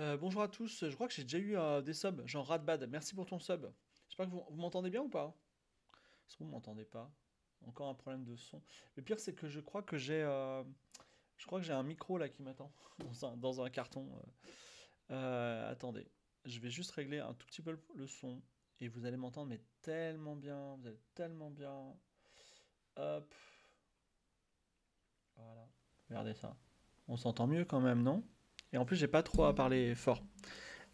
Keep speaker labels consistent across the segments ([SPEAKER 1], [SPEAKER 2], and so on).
[SPEAKER 1] Euh, bonjour à tous, je crois que j'ai déjà eu euh, des subs, genre Radbad, merci pour ton sub. J'espère que vous, m'entendez bien ou pas Est-ce que vous m'entendez pas Encore un problème de son. Le pire c'est que je crois que j'ai euh, je crois que j'ai un micro là qui m'attend dans un, carton. attendez, je vais juste régler un tout petit peu le, le son et vous allez m'entendre mais tellement bien, vous allez tellement bien. Hop. Voilà. Regardez ça. On s'entend mieux quand même, non et en plus, j'ai pas trop à parler fort.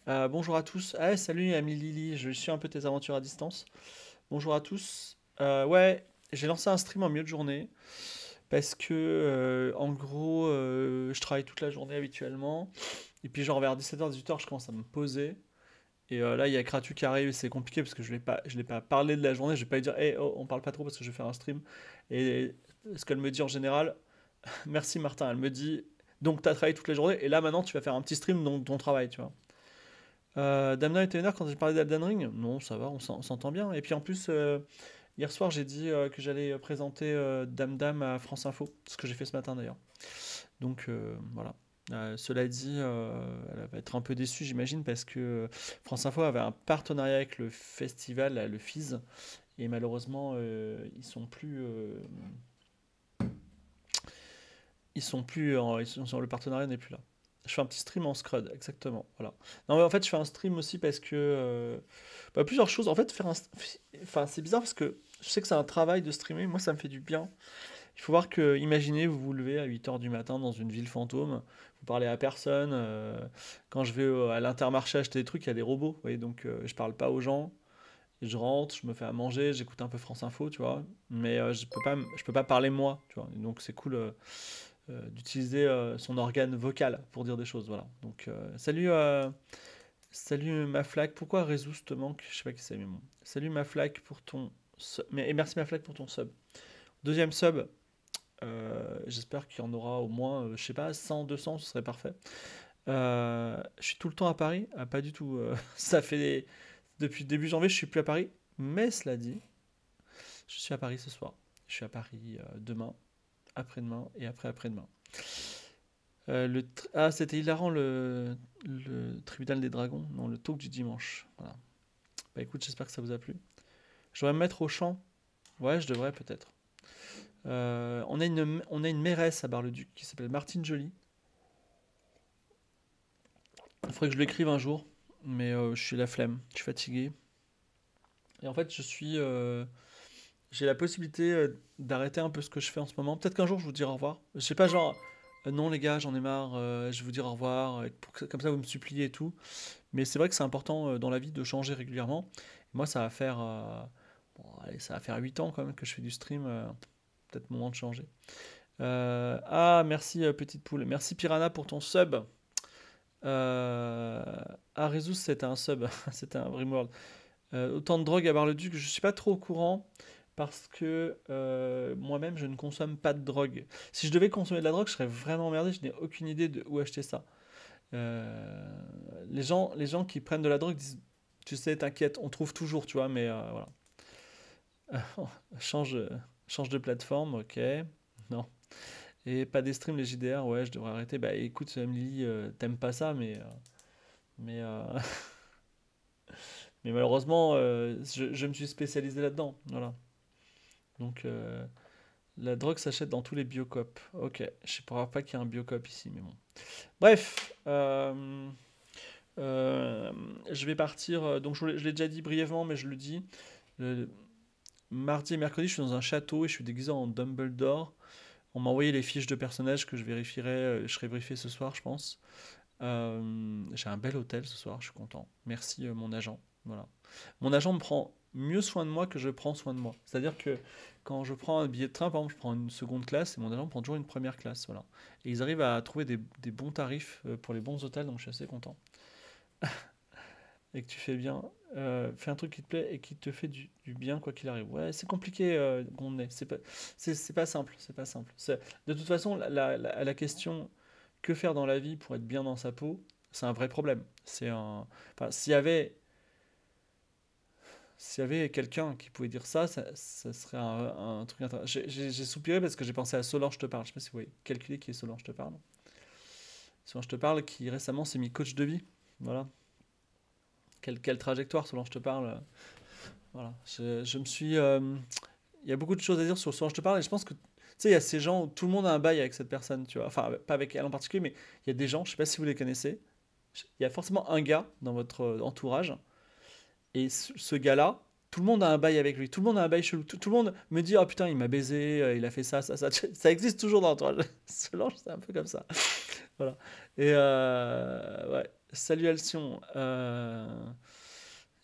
[SPEAKER 1] Euh, bonjour à tous. Ah, salut Ami Lily, je suis un peu tes aventures à distance. Bonjour à tous. Euh, ouais, j'ai lancé un stream en milieu de journée parce que euh, en gros, je travaille toute la journée habituellement. Et puis genre vers 17h, 18h, je commence à me poser. Et là, il y a Kratu qui arrive, et c'est compliqué parce que je ne l'ai pas parlé de la journée. Je ne vais pas lui dire, hey, oh, on parle pas trop parce que je vais faire un stream. Et ce qu'elle me dit en général, merci Martin, elle me dit, donc, tu as travaillé toute la journée et là, maintenant, tu vas faire un petit stream de ton travail, tu vois. Euh, était une quand j'ai parlé d'Aldan Ring Non, ça va, on s'entend bien. Et puis en plus, euh, hier soir, j'ai dit euh, que j'allais euh, présenter Dame Dame à France Info, ce que j'ai fait ce matin d'ailleurs. Donc voilà. cela dit, elle va être un peu déçue, j'imagine, parce que France Info avait un partenariat avec le festival, le FIS, et malheureusement, ils sont plus ils sont plus euh, le partenariat n'est plus là. Je fais un petit stream en Scrud, exactement. Voilà. Non, mais en fait, je fais un stream aussi parce que euh, bah, plusieurs choses. En fait, faire un, enfin, c'est bizarre parce que je sais que c'est un travail de streamer. Moi, ça me fait du bien. Il faut voir que, imaginez, vous vous levez à 8h du matin dans une ville fantôme, vous parlez à personne. Euh, quand je vais à l'intermarché acheter des trucs, il y a des robots, vous voyez, donc je parle pas aux gens. Je rentre, je me fais à manger, j'écoute un peu France Info, tu vois, mais je peux pas, je peux pas parler moi, tu vois. Donc c'est cool euh, d'utiliser euh, son organe vocal pour dire des choses. Voilà. Donc, euh, salut, salut ma flaque. Pourquoi résous te manque Je sais pas c'est, mais bon. Salut ma flaque pour ton. Et merci ma flaque pour ton sub. Deuxième sub, j'espère qu'il y en aura au moins, je sais pas, 100, 200, ce serait parfait. je suis tout le temps à Paris, ah, pas du tout. ça fait depuis début janvier, je suis plus à Paris. Mais cela dit, je suis à Paris ce soir. Je suis à Paris demain après-demain et après-après-demain. Euh, ah, c'était hilarant le, le, tribunal des dragons, non, le talk du dimanche. Bah écoute, j'espère que ça vous a plu. Je devrais me mettre au champ. Ouais, je devrais peut-être. Euh, on, a une, on a une mairesse à Bar-le-Duc qui s'appelle Martine Jolie. Il faudrait que je l'écrive un jour, mais euh, je suis la flemme, je suis fatigué. Et en fait, je suis j'ai la possibilité euh, d'arrêter un peu ce que je fais en ce moment. Peut-être qu'un jour je vous dirai au revoir. Je sais pas, genre, euh, non les gars, j'en ai marre, euh, je vous dire au revoir, comme ça vous me suppliez et tout. Mais c'est vrai que c'est important dans la vie de changer régulièrement. moi, ça va faire, bon, allez, ça va faire 8 ans quand même que je fais du stream. Peut-être moment de changer. ah, merci petite poule. Merci Piranha pour ton sub. Euh, c'était un sub, c'était un Rimworld. Euh, autant de drogue à Bar-le-Duc, je ne suis pas trop au courant parce que euh, moi-même, je ne consomme pas de drogue. Si je devais consommer de la drogue, je serais vraiment emmerdé, je n'ai aucune idée de où acheter ça. Euh, les, gens, les gens qui prennent de la drogue disent, tu sais, t'inquiète, on trouve toujours, tu vois, mais euh, voilà. change, change de plateforme, ok. Non. Et pas des streams, les JDR, ouais, je devrais arrêter. Bah écoute, Emily, t'aimes pas ça, mais... mais... mais malheureusement, je, je me suis spécialisé là-dedans, voilà. Donc euh, la drogue s'achète dans tous les biocopes. Ok, je ne sais pas qu'il y a un biocop ici, mais bon. Bref, euh, euh, je vais partir. Donc je, l'ai déjà dit brièvement, mais je le dis. mardi et mercredi, je suis dans un château et je suis déguisé en Dumbledore. On m'a envoyé les fiches de personnages que je vérifierai. Je serai briefé ce soir, je pense. J'ai un bel hôtel ce soir, je suis content. Merci mon agent. Voilà. Mon agent me prend mieux soin de moi que je prends soin de moi. C'est-à-dire que quand je prends un billet de train, par exemple, je prends une seconde classe et mon agent prend toujours une première classe. Voilà. Et ils arrivent à trouver des, bons tarifs euh, pour les bons hôtels, donc je suis assez content. et que tu fais bien, euh, fais un truc qui te plaît et qui te fait du, bien quoi qu'il arrive. Ouais, c'est compliqué, euh, est. C'est pas, c'est, pas simple, c'est pas simple. de toute façon, la, question que faire dans la vie pour être bien dans sa peau, c'est un vrai problème. C'est un. s'il y avait s'il y avait quelqu'un qui pouvait dire ça, ça, serait un, truc intéressant. J'ai soupiré parce que j'ai pensé à Solange Te Parle. Je sais pas si vous voyez calculer qui est Solange Te Parle. Solange Te Parle qui récemment s'est mis coach de vie. Voilà. Quelle, trajectoire, Solange Te Parle. Voilà. Je, me suis. Euh, il y a beaucoup de choses à dire sur Solange Te Parle et je pense que tu sais, il y a ces gens où tout le monde a un bail avec cette personne, tu vois. Enfin, pas avec elle en particulier, mais il y a des gens, je ne sais pas si vous les connaissez. Il y a forcément un gars dans votre entourage et ce, gars-là, tout le monde a un bail avec lui, tout le monde a un bail chelou, tout, le monde me dit ah putain il m'a baisé, euh, il a fait ça, ça, ça, ça existe toujours dans toi. c'est un peu comme ça, voilà. Et euh, ouais, salut Alcyon. Euh,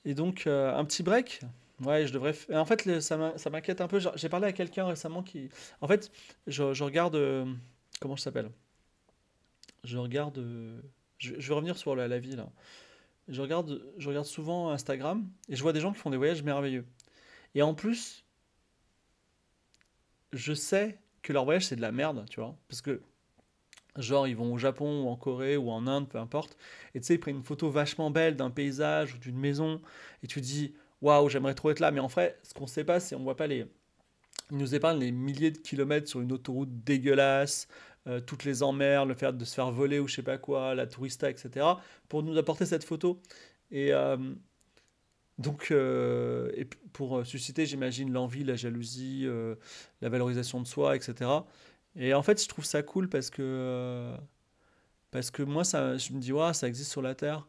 [SPEAKER 1] et donc un petit break. Ouais, je devrais. En fait, ça m'inquiète un peu. J'ai parlé à quelqu'un récemment qui. En fait, je, regarde. Comment je s'appelle Je regarde. Je, vais revenir sur la, la vie là je regarde, je regarde souvent Instagram et je vois des gens qui font des voyages merveilleux. Et en plus, je sais que leur voyage c'est de la merde, tu vois, parce que genre ils vont au Japon ou en Corée ou en Inde, peu importe, et tu sais ils prennent une photo vachement belle d'un paysage ou d'une maison et tu te dis waouh j'aimerais trop être là, mais en vrai ce qu'on sait pas c'est on voit pas les ils nous épargnent les milliers de kilomètres sur une autoroute dégueulasse, euh, toutes les emmerdes, le fait de se faire voler ou je sais pas quoi, la tourista, etc., pour nous apporter cette photo. Et euh, donc, euh, pour susciter, j'imagine, l'envie, la jalousie, la valorisation de soi, etc. Et en fait, je trouve ça cool parce que, parce que moi, ça, je me dis, ouais, ça existe sur la Terre.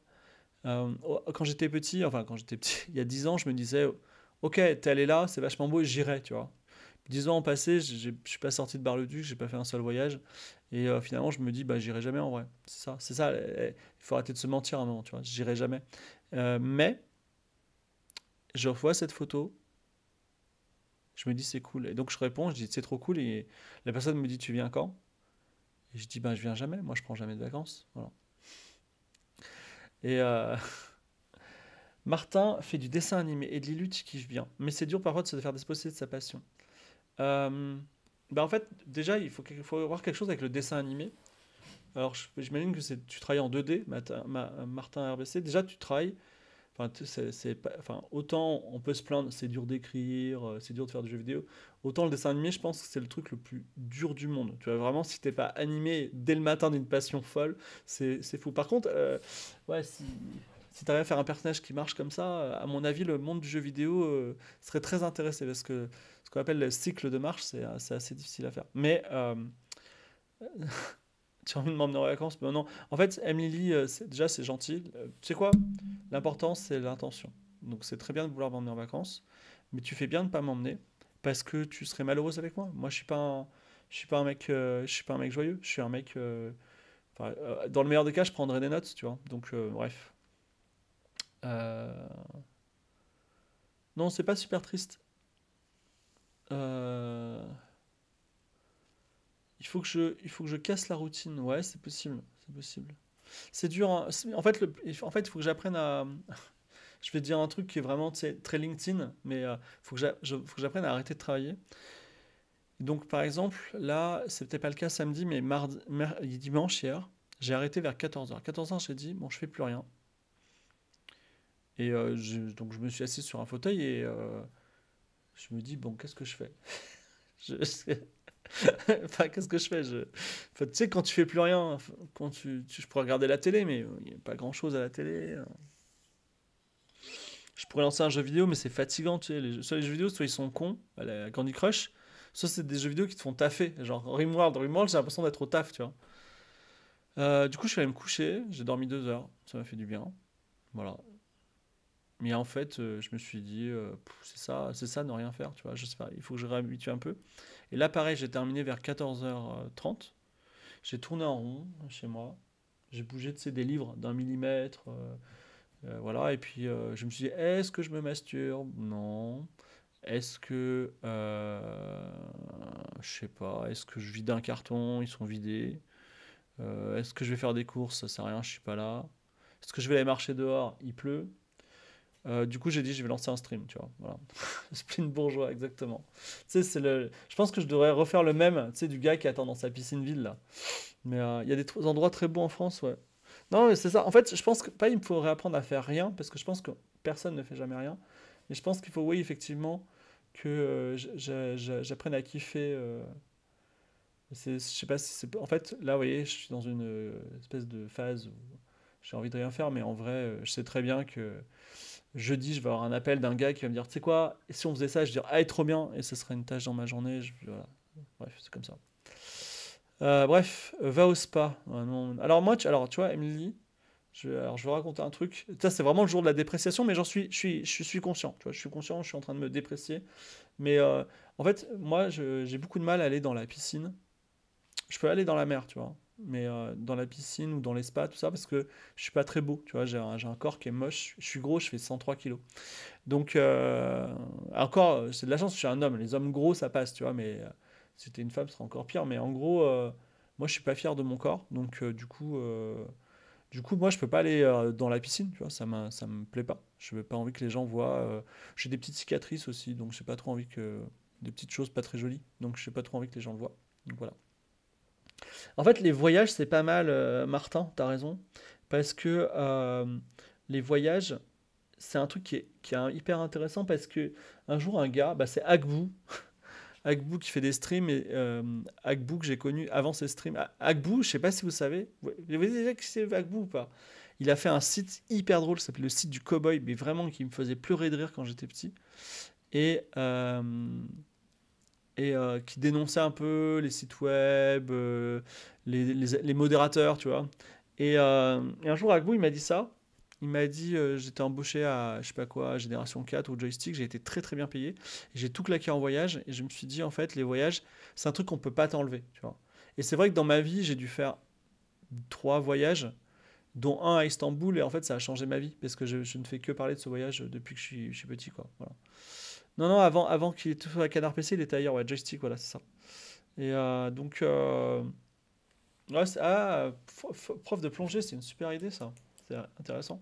[SPEAKER 1] Oh, quand j'étais petit, enfin, quand j'étais petit, il y a 10 ans, je me disais, ok, t'es allé là, c'est vachement beau, j'irai, tu vois. Dix ans ont passé, je ne suis pas sorti de Bar-le-Duc, j'ai pas fait un seul voyage. Et euh, finalement, je me dis, bah, j'irai jamais en vrai. C'est ça, c'est eh, eh, Il faut arrêter de se mentir un moment, tu vois. J'irai jamais. Euh, mais, je revois cette photo. Je me dis, c'est cool. Et donc, je réponds, je dis, c'est trop cool. Et la personne me dit, tu viens quand Et je dis, bah, je viens jamais. Moi, je prends jamais de vacances. Et. Euh, Martin fait du dessin animé et de l'illustre qui vient, mais c'est dur parfois de se faire déposer de sa passion. Euh, bah, en fait, déjà, il faut, voir faut avoir quelque chose avec le dessin animé. Alors, j'imagine que tu travailles en 2D, Martin, RBC. Déjà, tu travailles. Enfin, enfin, autant on peut se plaindre, c'est dur d'écrire, euh, c'est dur de faire du jeu vidéo. Autant le dessin animé, je pense que c'est le truc le plus dur du monde. Tu vois, vraiment, si t'es pas animé dès le matin d'une passion folle, c'est, fou. Par contre, euh, ouais, si, si t'arrives à faire un personnage qui marche comme ça, euh, à mon avis, le monde du jeu vidéo serait très intéressé parce que ce qu'on appelle le cycle de marche, c'est assez difficile à faire. Mais euh, tu as envie de m'emmener en vacances mais ben non. En fait, Emily, euh, déjà, c'est gentil. Euh, tu sais quoi L'important, c'est l'intention. Donc, c'est très bien de vouloir m'emmener en vacances, mais tu fais bien de ne pas m'emmener parce que tu serais malheureuse avec moi. Moi, je suis suis pas un mec, je suis pas un mec joyeux. Je suis un mec. dans le meilleur des cas, je prendrais des notes, tu vois. Donc, bref. Non, c'est pas super triste. Euh, il, faut que je, il faut que je casse la routine. Ouais, c'est possible. C'est possible. C'est dur. Hein. En fait, en fait, il faut que j'apprenne à. je vais dire un truc qui est vraiment très LinkedIn, mais il euh, faut que j'apprenne à arrêter de travailler. Donc, par exemple, là, c'est peut pas le cas samedi, mais dimanche, hier, j'ai arrêté vers 14h. 14h, j'ai dit, bon, je fais plus rien. Et euh, donc, je me suis assis sur un fauteuil et je me dis, bon, qu'est-ce que je fais enfin, qu'est-ce que je fais je... tu sais, quand tu fais plus rien, quand tu, je pourrais regarder la télé, mais il euh, n'y a pas grand-chose à la télé. Euh. Je pourrais lancer un jeu vidéo, mais c'est fatigant, tu sais. Les Soit les jeux vidéo, soit ils sont cons, à bah, la Candy Crush, soit c'est des jeux vidéo qui te font taffer. Genre Rimworld, Rimworld, j'ai l'impression d'être au taf, tu vois. Euh, du coup, je suis allé me coucher, j'ai dormi deux heures, ça m'a fait du bien. Voilà. Mais en fait, euh, je me suis dit, euh, c'est ça, c'est ça, ne rien faire, tu vois, je sais pas, il faut que je réhabitue un peu. Et là, pareil, j'ai terminé vers 14h30. J'ai tourné en rond chez moi. J'ai bougé, de des livres d'un millimètre. Euh, voilà, et puis je me suis dit, est-ce que je me masturbe Non. Est-ce que. je sais pas, est-ce que je vide un carton Ils sont vidés. est-ce que je vais faire des courses Ça sert à rien, je suis pas là. Est-ce que je vais aller marcher dehors Il pleut. Euh, du coup, j'ai dit, je vais lancer un stream, tu vois. Voilà. bourgeois, exactement. Tu sais, c'est le... Je pense que je devrais refaire le même, tu sais, du gars qui attend dans sa piscine ville, là. Mais euh, il y a des endroits très beaux en France, ouais. Non, c'est ça. En fait, je pense que, pas, il me faudrait apprendre à faire rien, parce que je pense que personne ne fait jamais rien. Mais je pense qu'il faut, oui, effectivement, que euh, j'apprenne à kiffer. Je sais pas si c'est. En fait, là, vous voyez, je suis dans une espèce de phase où j'ai envie de rien faire, mais en vrai, euh, je sais très bien que jeudi, je vais avoir un appel d'un gars qui va me dire, tu sais quoi, si on faisait ça, je dirais « dire, ah, trop bien, et ce serait une tâche dans ma journée. voilà. Bref, c'est comme ça. Euh, bref, va au spa. Alors moi, tu, alors, tu vois, Emily, je, alors, je vais raconter un truc. Ça, c'est vraiment le jour de la dépréciation, mais j'en suis, je suis, je suis conscient. je suis conscient, je suis en train de me déprécier. Mais euh, en fait, moi, j'ai beaucoup de mal à aller dans la piscine. Je peux aller dans la mer, tu vois mais euh, dans la piscine ou dans les tout ça, parce que je suis pas très beau, tu vois, j'ai un, corps qui est moche, je suis gros, je fais 103 kilos. Donc, euh, encore, euh, c'est de la chance, je suis un homme, les hommes gros, ça passe, tu vois, mais si c'était une femme, ce serait encore pire, mais en gros, moi, je suis pas fier de mon corps, donc du coup, du coup, moi, je peux pas aller dans la piscine, tu vois, ça me, ça me plaît pas, je n'ai pas envie que les gens voient, j'ai des petites cicatrices aussi, donc j'ai pas trop envie que, des petites choses pas très jolies, donc j'ai pas trop envie que les gens le voient, donc voilà. En fait, les voyages, c'est pas mal, euh, Martin, t'as raison. Parce que euh, les voyages, c'est un truc qui est, hyper intéressant parce que un jour, un gars, bah, c'est Agbu. Agbu qui fait des streams et euh, que j'ai connu avant ses streams. Ah, je sais pas si vous savez. Vous savez déjà qui c'est Agbu ou pas? Il a fait un site hyper drôle, ça s'appelle le site du cowboy, mais vraiment qui me faisait pleurer de rire quand j'étais petit. Et euh, et euh, qui dénonçait un peu les sites web, euh, les, les, modérateurs, tu vois. Euh, et, un jour, Agbou, il m'a dit ça. Il m'a dit, j'étais embauché à, je sais pas quoi, Génération 4 ou Joystick, j'ai été très très bien payé. J'ai tout claqué en voyage et je me suis dit, en fait, les voyages, c'est un truc qu'on peut pas t'enlever, tu vois. Et c'est vrai que dans ma vie, j'ai dû faire trois voyages, dont un à Istanbul, et en fait, ça a changé ma vie, parce que je, ne fais que parler de ce voyage depuis que je suis, je suis petit, quoi. Voilà. Non, non, avant, avant qu'il soit à Canard PC, il était ailleurs, ouais, Joystick, voilà, c'est ça. Et euh, donc. Euh, ah, prof de plongée, c'est une super idée, ça. C'est intéressant.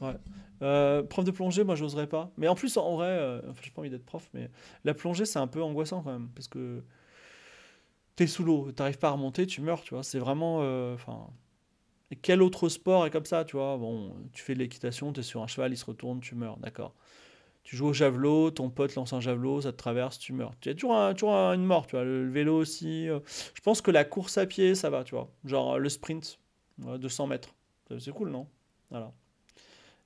[SPEAKER 1] Ouais. Euh, prof de plongée, moi, j'oserais pas. Mais en plus, en vrai, enfin, j'ai pas envie d'être prof, mais la plongée, c'est un peu angoissant quand même, parce que tu es sous l'eau, t'arrives pas à remonter, tu meurs, tu vois. C'est vraiment. Enfin. Et quel autre sport est comme ça, tu vois Bon, tu fais de l'équitation, tu es sur un cheval, il se retourne, tu meurs, d'accord tu joues au javelot, ton pote lance un javelot, ça te traverse, tu meurs. Tu as toujours, toujours une mort, tu vois. Le, vélo aussi. Euh, je pense que la course à pied, ça va, tu vois. Genre euh, le sprint 200 de mètres. C'est cool, non Voilà.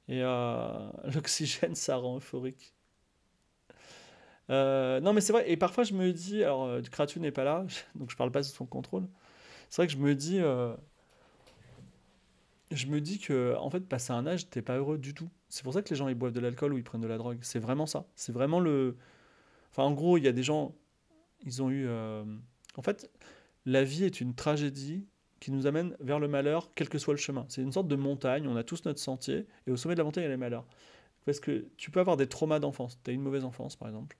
[SPEAKER 1] Et euh, l'oxygène, ça rend euphorique. non, mais c'est vrai. Et parfois, je me dis. Alors, Kratu n'est pas là, donc je parle pas de son contrôle. C'est vrai que je me dis je me dis que, en fait, passer un âge, t'es pas heureux du tout. C'est pour ça que les gens, ils boivent de l'alcool ou ils prennent de la drogue. C'est vraiment ça. C'est vraiment le. Enfin, en gros, il y a des gens, ils ont eu. Euh, en fait, la vie est une tragédie qui nous amène vers le malheur, quel que soit le chemin. C'est une sorte de montagne, on a tous notre sentier, et au sommet de la montagne, il y a les malheurs. Parce que tu peux avoir des traumas d'enfance. T'as une mauvaise enfance, par exemple.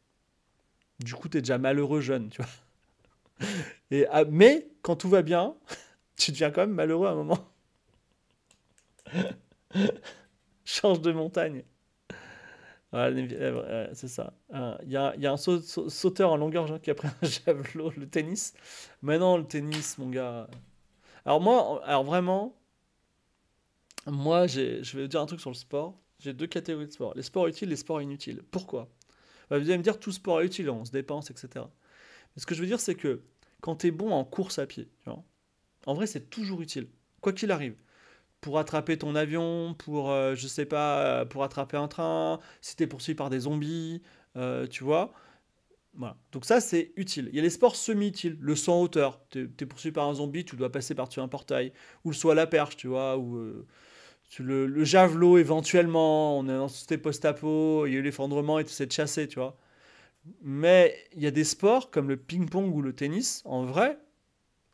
[SPEAKER 1] Du coup, tu es déjà malheureux jeune, tu vois. Et, ah, mais quand tout va bien, tu deviens quand même malheureux à un moment. Change de montagne. Euh, c'est ça. Il euh, y a, un sauteur en longueur qui a pris un javelot, le tennis. Maintenant, le tennis, mon gars. Alors, moi, alors vraiment, moi, je vais dire un truc sur le sport. J'ai deux catégories de sport. les sports utiles les sports inutiles. Pourquoi bah, Vous allez me dire tout sport est utile, on se dépense, etc. Mais ce que je veux dire, c'est que quand tu es bon en course à pied, en vrai, c'est toujours utile, quoi qu'il arrive pour attraper ton avion, pour, euh, je sais pas, euh, pour attraper un train, si es poursuivi par des zombies, euh, tu vois. Donc ça, c'est utile. Il y a les sports semi-utiles, le saut en hauteur. T'es es poursuivi par un zombie, tu dois passer par-dessus un portail. Ou le saut la perche, tu vois, ou... le, javelot éventuellement, on est dans société post-apo, il y a eu l'effondrement et tu essaies de chasser, tu vois. Mais il y a des sports comme le ping-pong ou le tennis, en vrai,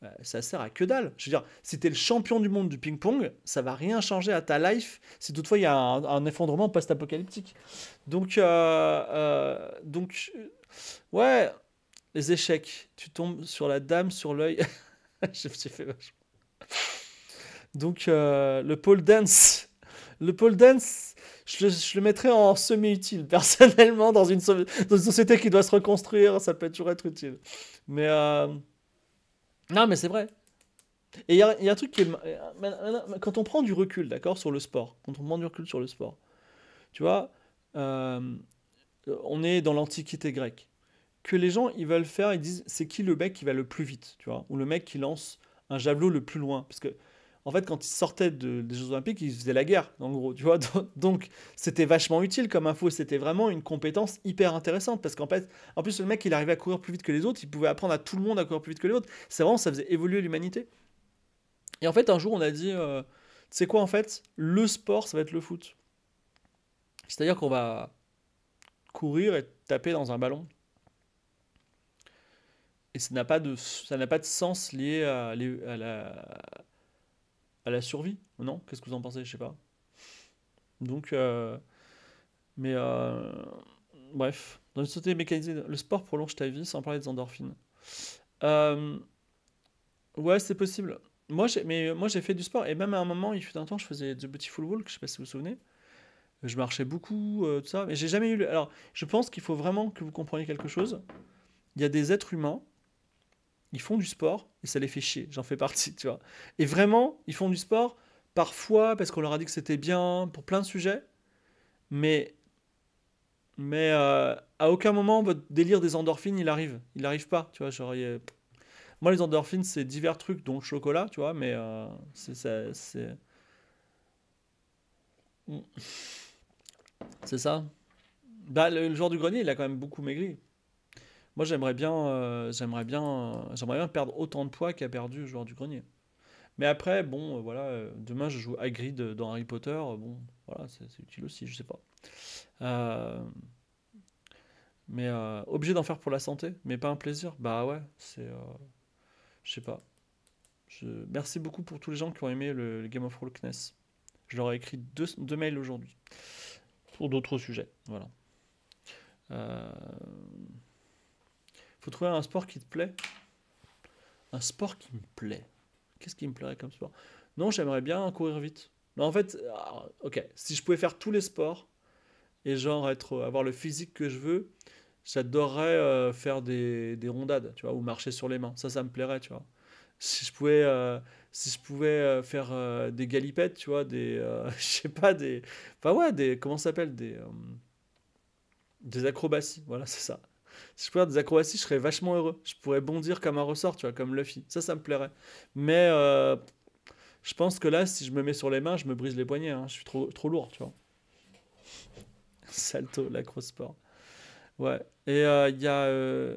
[SPEAKER 1] euh, ça sert à que dalle. Je veux dire, si t'es le champion du monde du ping-pong, ça va rien changer à ta life si toutefois il y a un, effondrement post-apocalyptique. Donc, euh, euh, donc, ouais, les échecs. Tu tombes sur la dame, sur l'œil. je me suis fait vachement. Donc, euh, le pole dance. Le pole dance, je le, je mettrais en semi-utile, personnellement, dans une, dans une société qui doit se reconstruire, ça peut toujours être utile. Mais. Non, mais c'est vrai. Et il y, a un truc qui est. Quand on prend du recul, d'accord, sur le sport, quand on prend du recul sur le sport, tu vois, euh, on est dans l'antiquité grecque. Que les gens, ils veulent faire, ils disent, c'est qui le mec qui va le plus vite, tu vois, ou le mec qui lance un javelot le plus loin. Parce que en fait, quand ils sortaient des Jeux Olympiques, ils faisaient la guerre, en gros, tu vois. Donc, c'était vachement utile comme info. C'était vraiment une compétence hyper intéressante parce qu'en fait, en plus, le mec, il arrivait à courir plus vite que les autres. Il pouvait apprendre à tout le monde à courir plus vite que les autres. C'est vraiment, ça faisait évoluer l'humanité. Et en fait, un jour, on a dit, euh, tu sais quoi, en fait, le sport, ça va être le foot. C'est-à-dire qu'on va courir et taper dans un ballon. Et ça n'a pas de, ça n'a pas de sens lié à la à la survie, non Qu'est-ce que vous en pensez Je sais pas. Donc, euh, mais euh, bref, dans une société mécanisée, le sport prolonge ta vie sans parler des endorphines. Euh, ouais, c'est possible. Moi, j'ai, mais moi j'ai fait du sport et même à un moment, il fut un temps, je faisais du Beautiful Walk, je sais pas si vous vous souvenez. Je marchais beaucoup, tout ça, mais j'ai jamais eu. Alors, je pense qu'il faut vraiment que vous compreniez quelque chose. Il y a des êtres humains ils font du sport et ça les fait chier. J'en fais partie, tu vois. Et vraiment, ils font du sport parfois parce qu'on leur a dit que c'était bien pour plein de sujets, mais mais euh, à aucun moment votre délire des endorphines il arrive, il n'arrive pas, tu vois. moi les endorphines c'est divers trucs dont le chocolat, tu vois, mais euh, c'est c'est c'est ça. Bah, le, le joueur du grenier, il a quand même beaucoup maigri. Moi, j'aimerais bien, euh, j'aimerais bien, bien perdre autant de poids qu'a perdu le joueur du grenier. Mais après, bon, euh, voilà, euh, demain je joue Grid dans Harry Potter, bon, voilà, c'est utile aussi, je sais pas. mais obligé d'en faire pour la santé, mais pas un plaisir. Bah ouais, c'est, je sais pas. Merci beaucoup pour tous les gens qui ont aimé le, Game of Thrones. Je leur ai écrit deux, mails aujourd'hui pour d'autres sujets, voilà. Euh faut trouver un sport qui te plaît. Un sport qui me plaît. Qu'est-ce qui me plairait comme sport Non, j'aimerais bien courir vite. Non, en fait, ah, ok, si je pouvais faire tous les sports et genre être, euh, avoir le physique que je veux, j'adorerais euh, faire des, des, rondades, tu vois, ou marcher sur les mains. Ça, ça me plairait, tu vois. Si je pouvais, euh, si je pouvais faire des galipettes, tu vois, des, sais pas, des, enfin ouais, des, comment s'appelle, des, des acrobaties, voilà, c'est ça. Si je pouvais faire des acrobaties, je serais vachement heureux. Je pourrais bondir comme un ressort, tu vois, comme Luffy. Ça, ça me plairait. Mais euh, je pense que là, si je me mets sur les mains, je me brise les poignets. Hein. Je suis trop, trop lourd, tu vois. Salto, l'acrosport. Ouais. Et euh, il y a. Euh,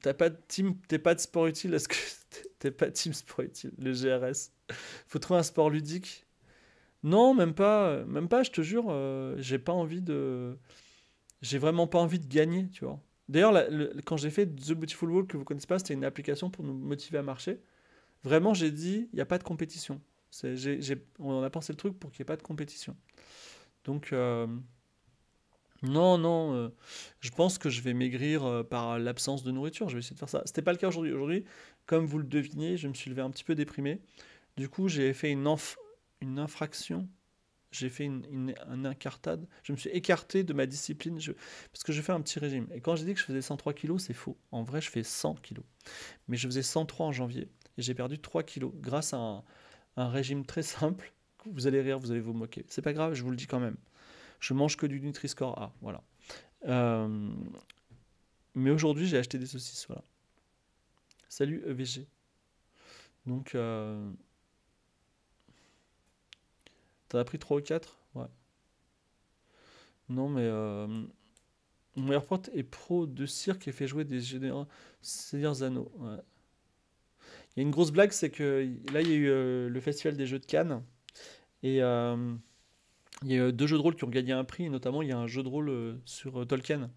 [SPEAKER 1] t'as pas de team, t'es pas de sport utile, est-ce que t'es pas team sport utile, le GRS Faut trouver un sport ludique. Non, même pas, même pas, je te jure, j'ai pas envie de j'ai vraiment pas envie de gagner, tu vois. D'ailleurs, quand j'ai fait The Beautiful World, que vous connaissez pas, c'était une application pour nous motiver à marcher. Vraiment, j'ai dit, il n'y a pas de compétition. on a pensé le truc pour qu'il n'y ait pas de compétition. Donc, euh, non, non, euh, je pense que je vais maigrir euh, par l'absence de nourriture. Je vais essayer de faire ça. C'était pas le cas aujourd'hui. Aujourd'hui, comme vous le devinez, je me suis levé un petit peu déprimé. Du coup, j'ai fait une, une infraction j'ai fait une, un incartade, je me suis écarté de ma discipline parce que je fais un petit régime. Et quand j'ai dit que je faisais 103 kilos, c'est faux. En vrai, je fais 100 kilos. Mais je faisais 103 en janvier et j'ai perdu 3 kilos grâce à un, régime très simple. Vous allez rire, vous allez vous moquer. C'est pas grave, je vous le dis quand même. Je mange que du Nutri-Score A, voilà. Euh, mais aujourd'hui, j'ai acheté des saucisses, voilà. Salut EVG. Donc. Euh, T'as pris 3 ou 4 Ouais. Non, mais. Euh, mon est pro de cirque et fait jouer des généraux Seigneur Zano. Il y a une grosse blague, c'est que là, il y a eu euh, le festival des jeux de Cannes. Et. Euh, il y a eu deux jeux de rôle qui ont gagné un prix, notamment il y a un jeu de rôle euh, sur Tolkien,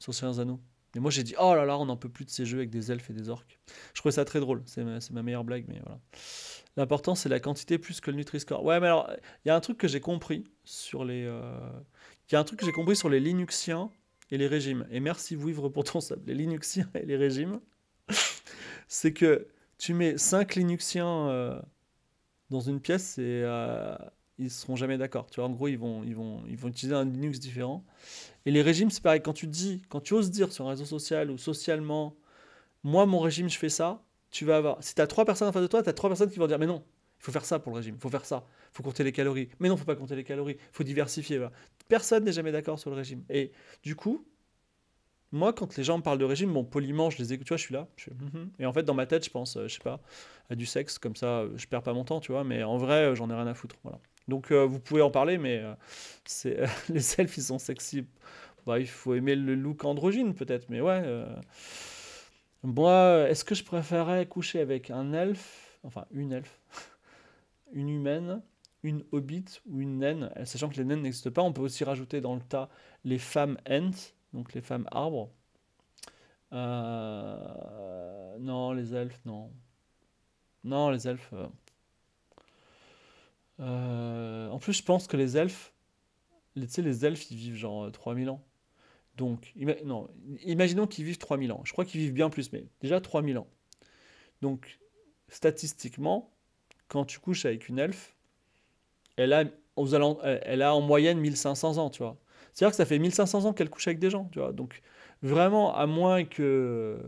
[SPEAKER 1] sur Seigneur Zano. Et moi j'ai dit, oh là là, on n'en peut plus de ces jeux avec des elfes et des orques. Je trouvais ça très drôle, c'est ma, meilleure blague, mais voilà. L'important c'est la quantité plus que le Nutri-Score. Ouais, mais alors, il y a un truc que j'ai compris sur les. Euh, il y a un truc que j'ai compris sur les Linuxiens et les régimes. Et merci Vouivre pour ton sable. Les Linuxiens et les régimes, c'est que tu mets 5 Linuxiens euh, dans une pièce et. Euh, ils seront jamais d'accord. Tu vois, en gros, ils vont, ils vont, ils vont utiliser un Linux différent. Et les régimes, c'est pareil. Quand tu dis, quand tu oses dire sur un réseau social ou socialement, moi, mon régime, je fais ça, tu vas avoir. Si tu as trois personnes en face de toi, tu as trois personnes qui vont dire, mais non, il faut faire ça pour le régime, il faut faire ça, il faut compter les calories. Mais non, il faut pas compter les calories, il faut diversifier. Personne n'est jamais d'accord sur le régime. Et du coup, moi, quand les gens me parlent de régime, bon, poliment, je les écoute, tu vois, je suis là. Mm-hmm. Et en fait, dans ma tête, je pense, euh, je sais pas, à du sexe, comme ça, euh, je perds pas mon temps, tu vois, mais en vrai, euh, j'en ai rien à foutre. Voilà. Donc euh, vous pouvez en parler, mais euh, euh, les elfes, ils sont sexy. Bah, il faut aimer le look androgyne peut-être, mais ouais. Moi, est-ce que je préférais coucher avec un elfe, enfin une elfe, une humaine, une hobbit ou une naine Sachant que les naines n'existent pas, on peut aussi rajouter dans le tas les femmes ent, donc les femmes arbres. non, les elfes, non. Non, les elfes. Euh, en plus, je pense que les elfes, tu sais, les elfes, ils vivent genre 3000 euh, ans. Donc, non, imaginons qu'ils vivent 3000 ans. Je crois qu'ils vivent bien plus, mais déjà 3000 ans. Donc, statistiquement, quand tu couches avec une elfe, elle a, euh, elle a en moyenne 1500 ans, tu vois. C'est-à-dire que ça fait 1500 ans qu'elle couche avec des gens, tu vois. Donc, vraiment, à moins que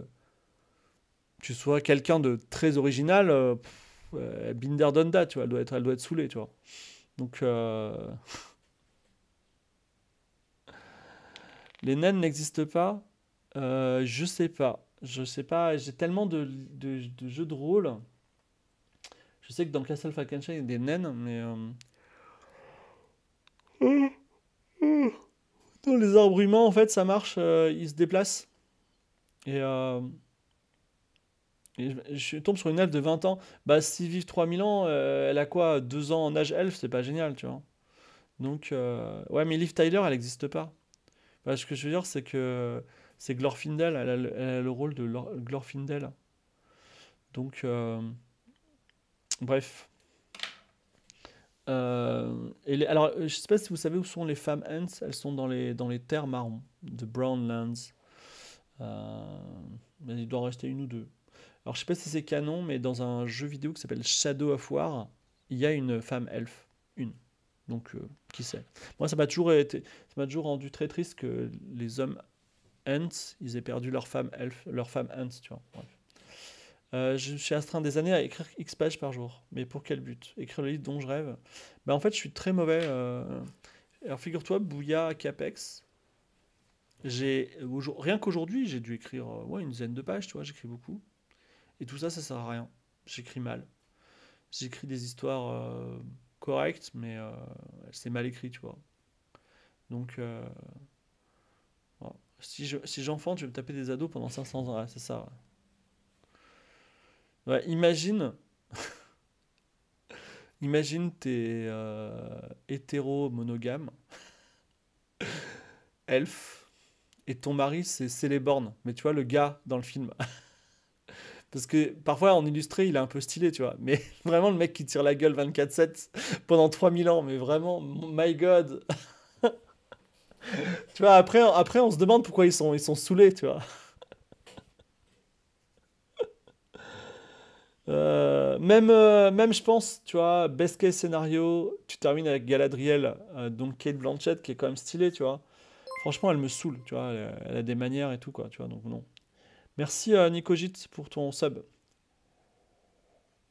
[SPEAKER 1] tu sois quelqu'un de très original, euh, Binder Donda, tu vois, elle doit être, elle doit être saoulée, tu vois. Donc. Euh, les naines n'existent pas euh, Je sais pas. Je sais pas. J'ai tellement de, jeux de rôle. Je sais que dans Castle Falkenstein, il y a des naines, mais. Dans les arbres humains, en fait, ça marche. ils se déplacent. Et je, tombe sur une elfe de 20 ans. Bah, si vivent 3000 ans, euh, elle a quoi 2 ans en âge elfe, c'est pas génial, tu vois. Donc, euh, ouais, mais Liv Tyler, elle n'existe pas. ce que je veux dire, c'est que c'est Glorfindel, elle a, le, rôle de Glorfindel. Donc, euh, bref. et alors, je sais pas si vous savez où sont les femmes Ents. Elles sont dans les, dans les terres marrons, de Brownlands. mais il doit en rester une ou deux. Alors je sais pas si c'est canon, mais dans un jeu vidéo qui s'appelle Shadow of War, il y a une femme elfe, une. Donc euh, qui sait. Moi ça m'a toujours été, ça m'a toujours rendu très triste que les hommes ants, ils aient perdu leur femme elfe, leur femme ants, tu vois. Bref. Euh, je suis astreint des années à écrire X pages par jour. Mais pour quel but Écrire le livre dont je rêve Ben, En fait, je suis très mauvais. Euh, alors, figure-toi, Bouya Capex, j'ai rien qu'aujourd'hui, j'ai dû écrire une dizaine de pages, tu vois, j'écris beaucoup. Et tout ça, ça sert à rien. J'écris mal. J'écris des histoires euh, correctes, mais euh, c'est mal écrit, tu vois. Donc, euh, si j'enfante, je, vais me taper des ados pendant 500 ans. c'est ça. Ouais. imagine. imagine t'es hétéro monogame, elfe, et ton mari c'est Céléborn. Mais tu vois le gars dans le film. Parce que parfois, en illustré, il est un peu stylé, tu vois. Mais vraiment, le mec qui tire la gueule 24-7 pendant 3000 ans, mais vraiment, my god. tu vois, après, après, on se demande pourquoi ils sont, ils sont saoulés, tu vois. Euh, même, euh, même je pense, tu vois, best case scénario, tu termines avec Galadriel, euh, donc Kate Blanchett qui est quand même stylée, tu vois. Franchement, elle me saoule, tu vois, elle, a des manières et tout, quoi, tu vois, donc non. Merci à Nicogit pour ton sub.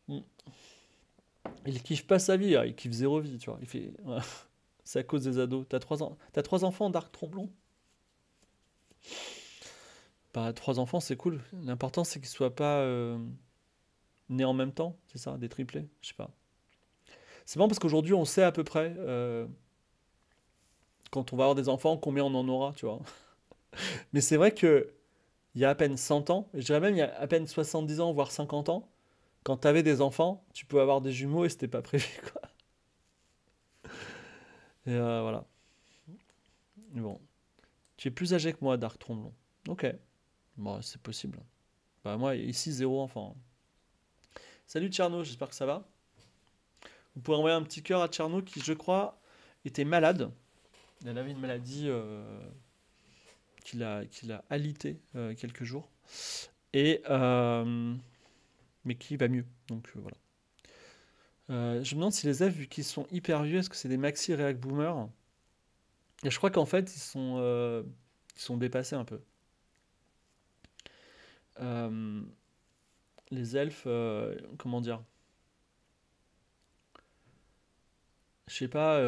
[SPEAKER 1] Hmm. Il kiffe pas sa vie, hein. il kiffe zéro vie, tu vois. Il fait... C'est à cause des ados. T'as trois, As trois enfants, Dark Tromblon pas bah, Trois enfants, c'est cool. L'important, c'est qu'ils soient pas euh, nés en même temps, c'est ça, des triplés, je sais pas. C'est bon parce qu'aujourd'hui, on sait à peu près, euh, quand on va avoir des enfants, combien on en aura, tu vois. Mais c'est vrai que il y a à peine 100 ans, et je dirais même il y a à peine 70 ans, voire 50 ans, quand tu avais des enfants, tu pouvais avoir des jumeaux et c'était pas prévu, quoi. Et euh, voilà. Bon. Tu es plus âgé que moi, Dark Tromblon. Ok. Bon, bah, c'est possible. Bah, moi, ici, zéro enfant. Salut Tcherno, j'espère que ça va. Vous pouvez envoyer un petit cœur à Tcherno qui, je crois, était malade. Elle avait une maladie. Euh, qu'il a, qu'il alité euh, quelques jours. Et, euh, mais qui va mieux. Donc euh, voilà. je me demande si les elfes, vu qu'ils sont hyper vieux, est-ce que c'est des maxi React Boomer Et je crois qu'en fait, ils sont, sont dépassés un peu. les elfes, comment dire Je sais pas.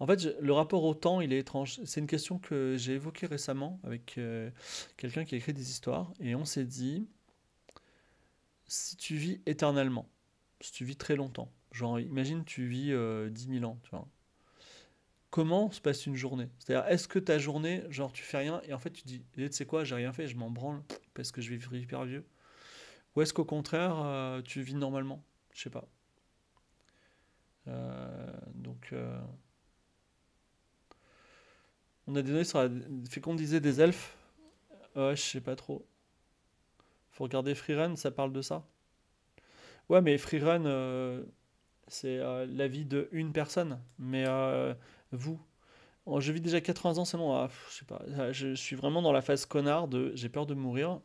[SPEAKER 1] En fait, le rapport au temps, il est étrange. C'est une question que j'ai évoquée récemment avec euh, quelqu'un qui a écrit des histoires. Et on s'est dit, si tu vis éternellement, si tu vis très longtemps, genre imagine tu vis 10 euh, 000 ans, tu vois. Comment se passe une journée C'est-à-dire, est-ce que ta journée, genre tu fais rien et en fait tu dis, eh, tu sais quoi, j'ai rien fait, je m'en branle parce que je vais vivre hyper vieux Ou est-ce qu'au contraire, euh, tu vis normalement Je sais pas. donc. On a des données sur la disait des elfes. Euh, je sais pas trop. Faut regarder Run, ça parle de ça. Ouais, mais Free Run, euh, c'est euh, la vie de une personne. Mais vous, je vis déjà 80 ans, seulement. Ah, je sais pas. Ah, je suis vraiment dans la phase connard de j'ai peur de mourir.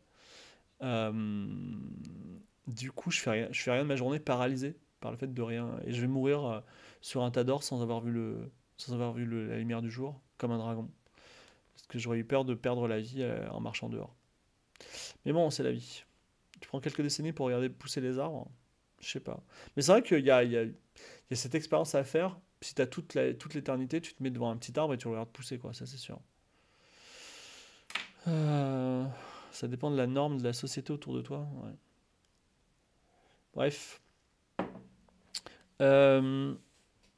[SPEAKER 1] du coup, je fais, rien, je fais rien de ma journée paralysée par le fait de rien. Et je vais mourir sur un tas d'or sans avoir vu le, sans avoir vu la lumière du jour, comme un dragon. Parce que j'aurais eu peur de perdre la vie euh, en marchant dehors. Mais bon, c'est la vie. Tu prends quelques décennies pour regarder pousser les arbres. Je sais pas. Mais c'est vrai qu'il y a, y, a, cette expérience à faire. Si tu as toute l'éternité, tu te mets devant un petit arbre et tu regardes pousser, quoi. Ça, c'est sûr. Euh, ça dépend de la norme de la société autour de toi. Bref. Euh,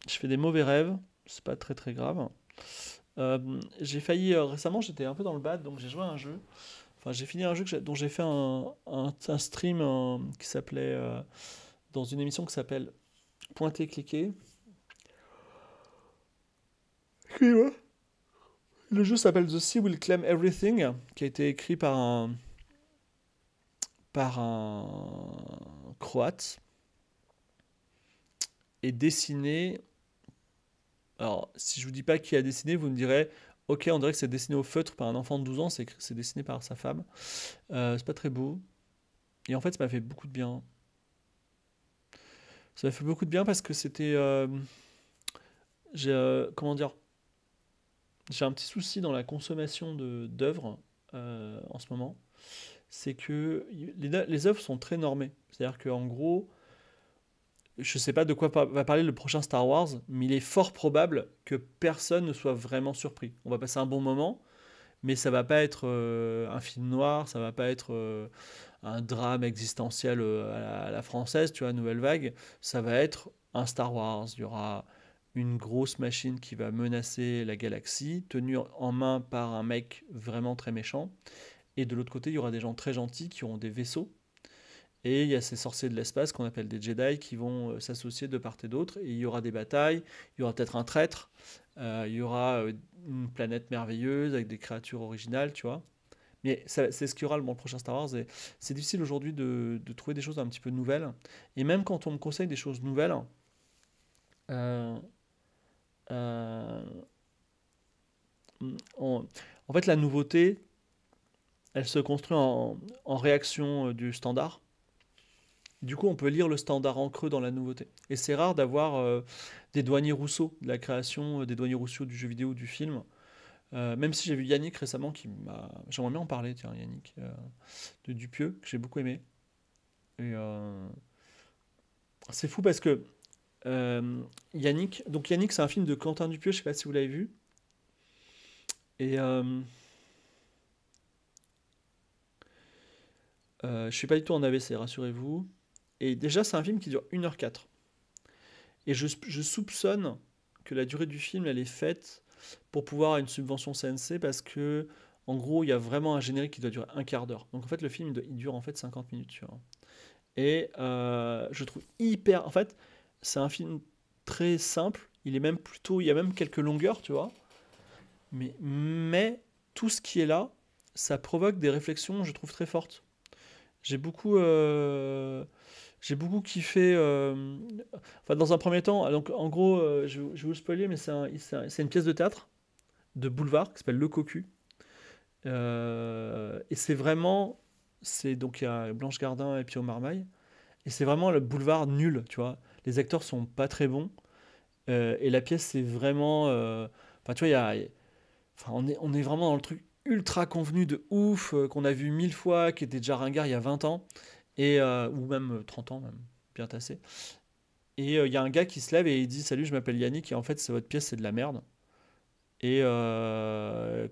[SPEAKER 1] je fais des mauvais rêves c'est pas très très grave. Euh, j'ai failli euh, récemment, j'étais un peu dans le bad, donc j'ai joué à un jeu. Enfin, j'ai fini un jeu dont j'ai fait un, stream euh, qui s'appelait dans une émission qui s'appelle Pointer cliquer. Le jeu s'appelle The Sea Will Claim Everything, qui a été écrit par un par un croate et dessiné alors, si je vous dis pas qui a dessiné, vous me direz, ok, on dirait que c'est dessiné au feutre par un enfant de 12 ans, c'est, dessiné par sa femme. Euh, c'est pas très beau. Et en fait, ça m'a fait beaucoup de bien. Ça m'a fait beaucoup de bien parce que c'était. Euh, j'ai. Euh, comment dire J'ai un petit souci dans la consommation de, d'œuvres en ce moment. C'est que les, les œuvres sont très normées. C'est-à-dire qu'en gros je ne sais pas de quoi va parler le prochain Star Wars, mais il est fort probable que personne ne soit vraiment surpris. On va passer un bon moment, mais ça ne va pas être euh, un film noir, ça ne va pas être euh, un drame existentiel euh, à, la, à la, française, tu vois, Nouvelle Vague. Ça va être un Star Wars. Il y aura une grosse machine qui va menacer la galaxie, tenue en main par un mec vraiment très méchant. Et de l'autre côté, il y aura des gens très gentils qui auront des vaisseaux et il y a ces sorciers de l'espace qu'on appelle des Jedi qui vont euh, s'associer de part et d'autre. Et il y aura des batailles, il y aura peut-être un traître, euh, il y aura euh, une planète merveilleuse avec des créatures originales, tu vois. Mais c'est ce qu'il y aura dans le prochain Star Wars. c'est difficile aujourd'hui de, trouver des choses un petit peu nouvelles. Et même quand on me conseille des choses nouvelles, en fait, la nouveauté, elle se construit en réaction du standard. Du coup, on peut lire le standard en creux dans la nouveauté. Et c'est rare d'avoir euh, des douaniers Rousseau, de la création euh, des douaniers Rousseau du jeu vidéo, du film. Euh, même si j'ai vu Yannick récemment qui m'a. J'aimerais bien en parler, tiens, Yannick, de Dupieux, que j'ai beaucoup aimé. Et c'est fou parce que Yannick. Donc, Yannick, c'est un film de Quentin Dupieux, je sais pas si vous l'avez vu. Et. Euh, je suis pas du tout en AVC, rassurez-vous. Et déjà, c'est un film qui dure 1 h 4 Et je, soupçonne que la durée du film, elle est faite pour pouvoir une subvention CNC parce que, en gros, il y a vraiment un générique qui doit durer un quart d'heure. Donc, en fait, le film, il dure en fait 50 minutes. Tu vois. Et euh, je trouve hyper. En fait, c'est un film très simple. Il est même plutôt. Il y a même quelques longueurs, tu vois. Mais, mais tout ce qui est là, ça provoque des réflexions, je trouve, très fortes. J'ai beaucoup. Euh, j'ai beaucoup kiffé. Euh, enfin, dans un premier temps, donc en gros, euh, je, vais vous spoiler, mais c'est une pièce de théâtre de boulevard qui s'appelle Le Cocu. Euh, et c'est vraiment. C'est donc il y a Blanche Gardin et Pio Marmaille. Et c'est vraiment le boulevard nul, tu vois. Les acteurs sont pas très bons. et la pièce, c'est vraiment. Enfin, tu vois, y a. enfin, on, est, on est vraiment dans le truc ultra convenu de ouf, qu'on a vu mille fois, qui était déjà ringard il y a 20 ans et, euh, ou même 30 euh, ans, même, bien tassé. Et euh, il y a un gars qui se lève et il dit Salut, je m'appelle Yannick, et en fait, c'est votre pièce, c'est de la merde. Et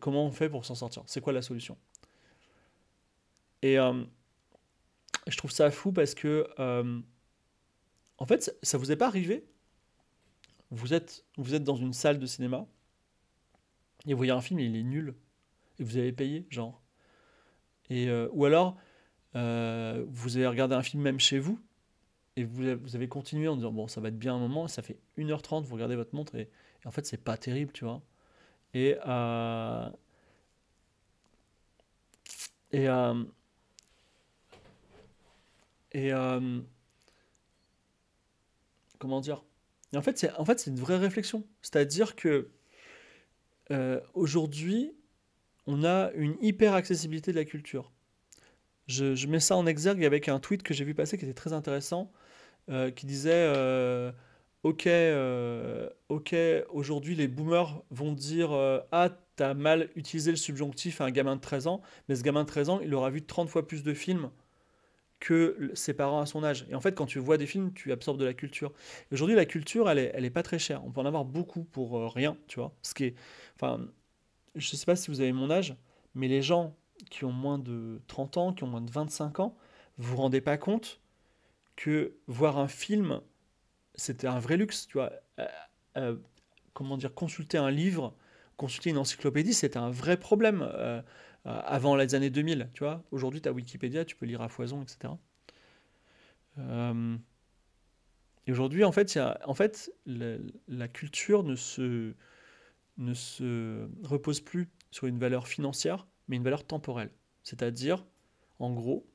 [SPEAKER 1] comment on fait pour s'en sortir C'est quoi la solution Et je trouve ça fou parce que, en fait, ça vous est pas arrivé vous êtes, vous êtes dans une salle de cinéma et vous voyez un film et il est nul et vous avez payé, genre. Et, ou alors, euh, vous avez regardé un film même chez vous, et vous, avez continué en disant, bon, ça va être bien un moment, ça fait 1h30, vous regardez votre montre, et, en fait, c'est pas terrible, tu vois. Et. Euh, et. Euh, et. comment dire et en fait, c'est en fait, une vraie réflexion. C'est-à-dire que aujourd'hui, on a une hyper accessibilité de la culture je, mets ça en exergue avec un tweet que j'ai vu passer qui était très intéressant, euh, qui disait euh, Ok, euh, ok, aujourd'hui les boomers vont dire Ah, t'as mal utilisé le subjonctif à un gamin de 13 ans, mais ce gamin de 13 ans, il aura vu 30 fois plus de films que ses parents à son âge. Et en fait, quand tu vois des films, tu absorbes de la culture. Aujourd'hui, la culture, elle est, elle est pas très chère. On peut en avoir beaucoup pour rien, tu vois. Ce qui est, enfin, je sais pas si vous avez mon âge, mais les gens qui ont moins de 30 ans, qui ont moins de 25 ans, vous vous rendez pas compte que voir un film, c'était un vrai luxe, tu euh, euh, comment dire, consulter un livre, consulter une encyclopédie, c'était un vrai problème euh, avant les années 2000, tu vois. Aujourd'hui, tu as Wikipédia, tu peux lire à foison, etc. et aujourd'hui, en fait, y a, en fait la, la culture ne se, ne se repose plus sur une valeur financière, mais une valeur temporelle. C'est-à-dire, en gros,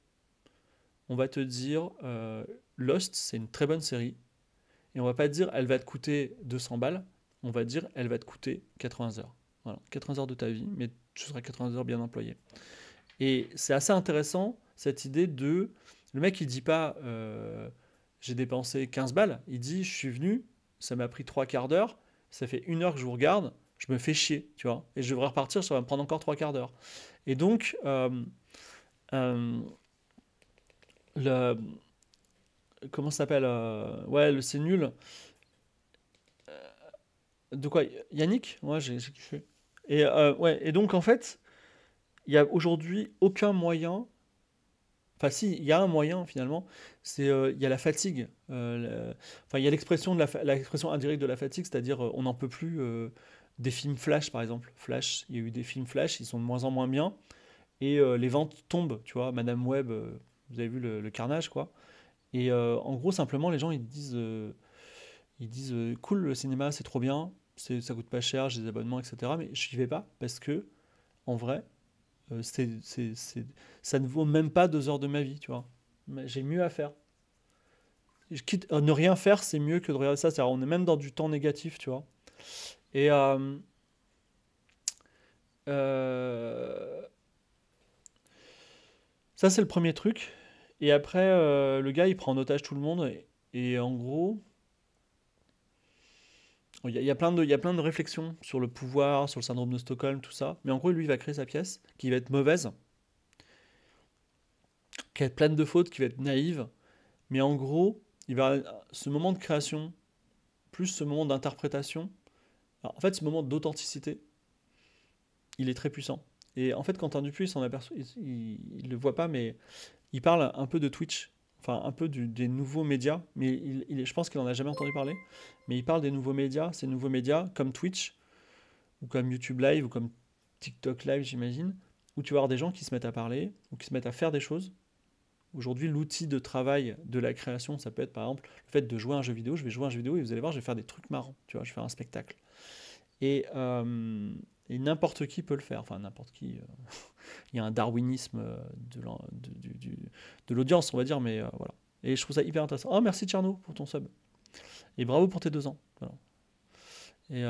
[SPEAKER 1] on va te dire euh, Lost, c'est une très bonne série, et on va pas dire elle va te coûter 200 balles, on va dire elle va te coûter 80 heures. Voilà, 80 heures de ta vie, mais tu seras 80 heures bien employé. Et c'est assez intéressant cette idée de. Le mec, il dit pas euh, j'ai dépensé 15 balles, il dit je suis venu, ça m'a pris trois quarts d'heure, ça fait une heure que je vous regarde, je me fais chier, tu vois. Et je devrais repartir, ça va me prendre encore trois quarts d'heure. Et donc, euh, euh, le. Comment ça s'appelle euh, Ouais, le c'est nul. De quoi Yannick Ouais, j'ai kiffé. Et, ouais, et donc, en fait, il n'y a aujourd'hui aucun moyen Enfin, si, il y a un moyen finalement, c'est il y a la fatigue. Enfin, il y a l'expression indirecte de la fatigue, c'est-à-dire on n'en peut plus, des films Flash, par exemple. Flash, il y a eu des films Flash, ils sont de moins en moins bien. Et euh, les ventes tombent, tu vois. Madame Web, euh, vous avez vu le, carnage, quoi. Et euh, en gros, simplement, les gens, ils disent, ils disent cool, le cinéma, c'est trop bien, ça coûte pas cher, j'ai des abonnements, etc. Mais je n'y vais pas parce que, en vrai, c'est, ça ne vaut même pas deux heures de ma vie, tu vois. J'ai mieux à faire. ne rien faire, c'est mieux que de regarder ça. on est même dans du temps négatif, tu vois. Et euh, euh, ça, c'est le premier truc. Et après, euh, le gars, il prend en otage tout le monde. Et, en gros, il y, a, plein de, il y a plein de réflexions sur le pouvoir, sur le syndrome de Stockholm, tout ça. Mais en gros, lui, il va créer sa pièce qui va être mauvaise, qui va être pleine de fautes, qui va être naïve. Mais en gros, il va ce moment de création, plus ce moment d'interprétation, en fait, ce moment d'authenticité, il est très puissant. Et en fait, Quentin Dupuis, il aperçoit, il ne le voit pas, mais il parle un peu de Twitch, enfin un peu des nouveaux médias, mais il, je pense qu'il n'en a jamais entendu parler. Mais il parle des nouveaux médias, ces nouveaux médias comme Twitch, ou comme YouTube Live, ou comme TikTok Live, j'imagine, où tu vas avoir des gens qui se mettent à parler, ou qui se mettent à faire des choses. Aujourd'hui, l'outil de travail de la création, ça peut être par exemple le fait de jouer à un jeu vidéo. Je vais jouer à un jeu vidéo et vous allez voir, je vais faire des trucs marrants. Tu vois, je vais faire un spectacle. Euh, et, n'importe qui peut le faire. Enfin, n'importe qui. Euh, il y a un darwinisme euh, de l'audience, on va dire, mais voilà. Et je trouve ça hyper intéressant. Oh, merci Tcherno pour ton sub. Et bravo pour tes deux ans. Et.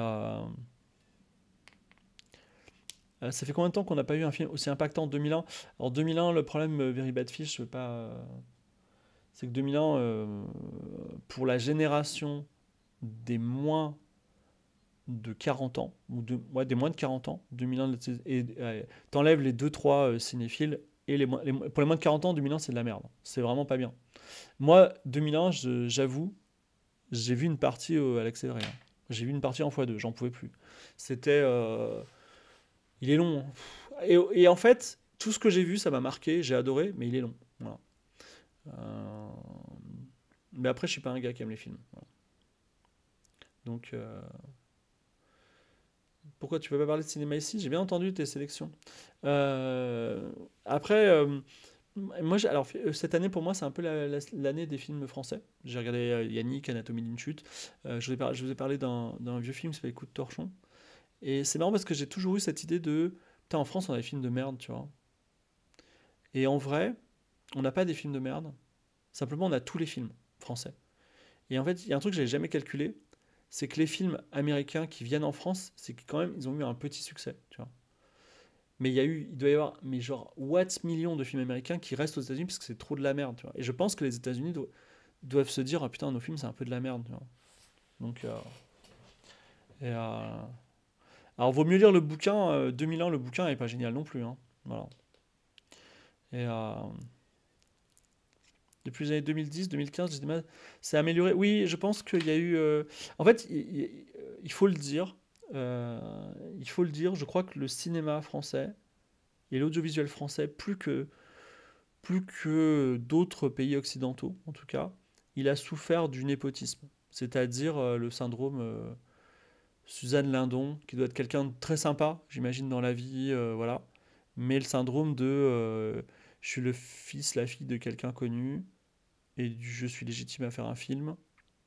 [SPEAKER 1] ça fait combien de temps qu'on n'a pas eu un film aussi impactant en 2001 En 2001, le problème Very Bad Fish, je veux pas c'est que 2001, ans pour la génération des moins de 40 ans, ou des moins de 40 ans, 2001, et euh, t'enlèves les 2-3 euh, cinéphiles, et les, pour les moins de 40 ans, 2001, c'est de la merde. C'est vraiment pas bien. Moi, 2001, j'avoue, j'ai vu une partie euh, à l'accéléré. J'ai vu une partie en x2, j'en pouvais plus. C'était. il est long. Hein. Et, en fait, tout ce que j'ai vu, ça m'a marqué, j'ai adoré, mais il est long. Mais après, je suis pas un gars qui aime les films. Donc. Pourquoi tu veux pas parler de cinéma ici J'ai bien entendu tes sélections. Euh, après, euh, moi, alors euh, cette année pour moi c'est un peu l'année des films français. J'ai regardé Yannick, Anatomie d'une chute. je, vous ai, je vous ai parlé d'un vieux film qui s'appelle Coup de torchon. Et c'est marrant parce que j'ai toujours eu cette idée de putain en France on a des films de merde, tu vois. Et en vrai, on n'a pas des films de merde. Simplement on a tous les films français. Et en fait, il y a un truc que n'avais jamais calculé, c'est que les films américains qui viennent en France, c'est que quand même, ils ont eu un petit succès, tu vois. Mais il y a eu, il doit y avoir, mais genre, what millions de films américains qui restent aux États-Unis parce que c'est trop de la merde, tu vois. Et je pense que les États-Unis doivent se dire, ah putain, nos films, c'est un peu de la merde, tu vois. Donc, euh, et, euh, alors, vaut mieux lire le bouquin, 2001, euh, le bouquin n'est pas génial non plus, hein. Voilà. Et. Depuis les années 2010, 2015, c'est amélioré. Oui, je pense qu'il y a eu. Euh, en fait, il, faut le dire. Euh, il faut le dire. Je crois que le cinéma français et l'audiovisuel français, plus que plus que d'autres pays occidentaux, en tout cas, il a souffert du népotisme, c'est-à-dire euh, le syndrome Suzanne Lindon, qui doit être quelqu'un de très sympa, j'imagine, dans la vie, voilà, mais le syndrome de je suis le fils, la fille de quelqu'un connu, et je suis légitime à faire un film,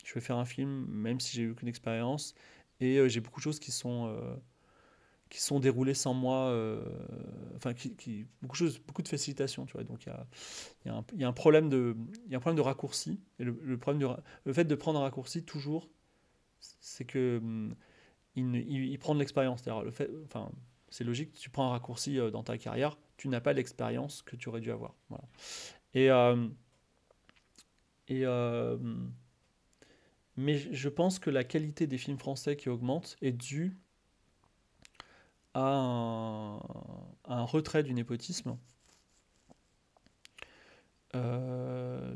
[SPEAKER 1] je vais faire un film même si j'ai eu aucune expérience et euh, j'ai beaucoup de choses qui sont euh, qui sont déroulées sans moi, euh, enfin qui, beaucoup de facilitations beaucoup de tu vois. Donc il y a, y a, un problème de un problème de raccourci et le, problème le fait de prendre un raccourci toujours, c'est que hmm, il, prend de l'expérience. le fait, enfin c'est logique, tu prends un raccourci dans ta carrière, tu n'as pas l'expérience que tu aurais dû avoir. Voilà. Et euh, mais je pense que la qualité des films français qui augmente est due à un, retrait du népotisme. Euh,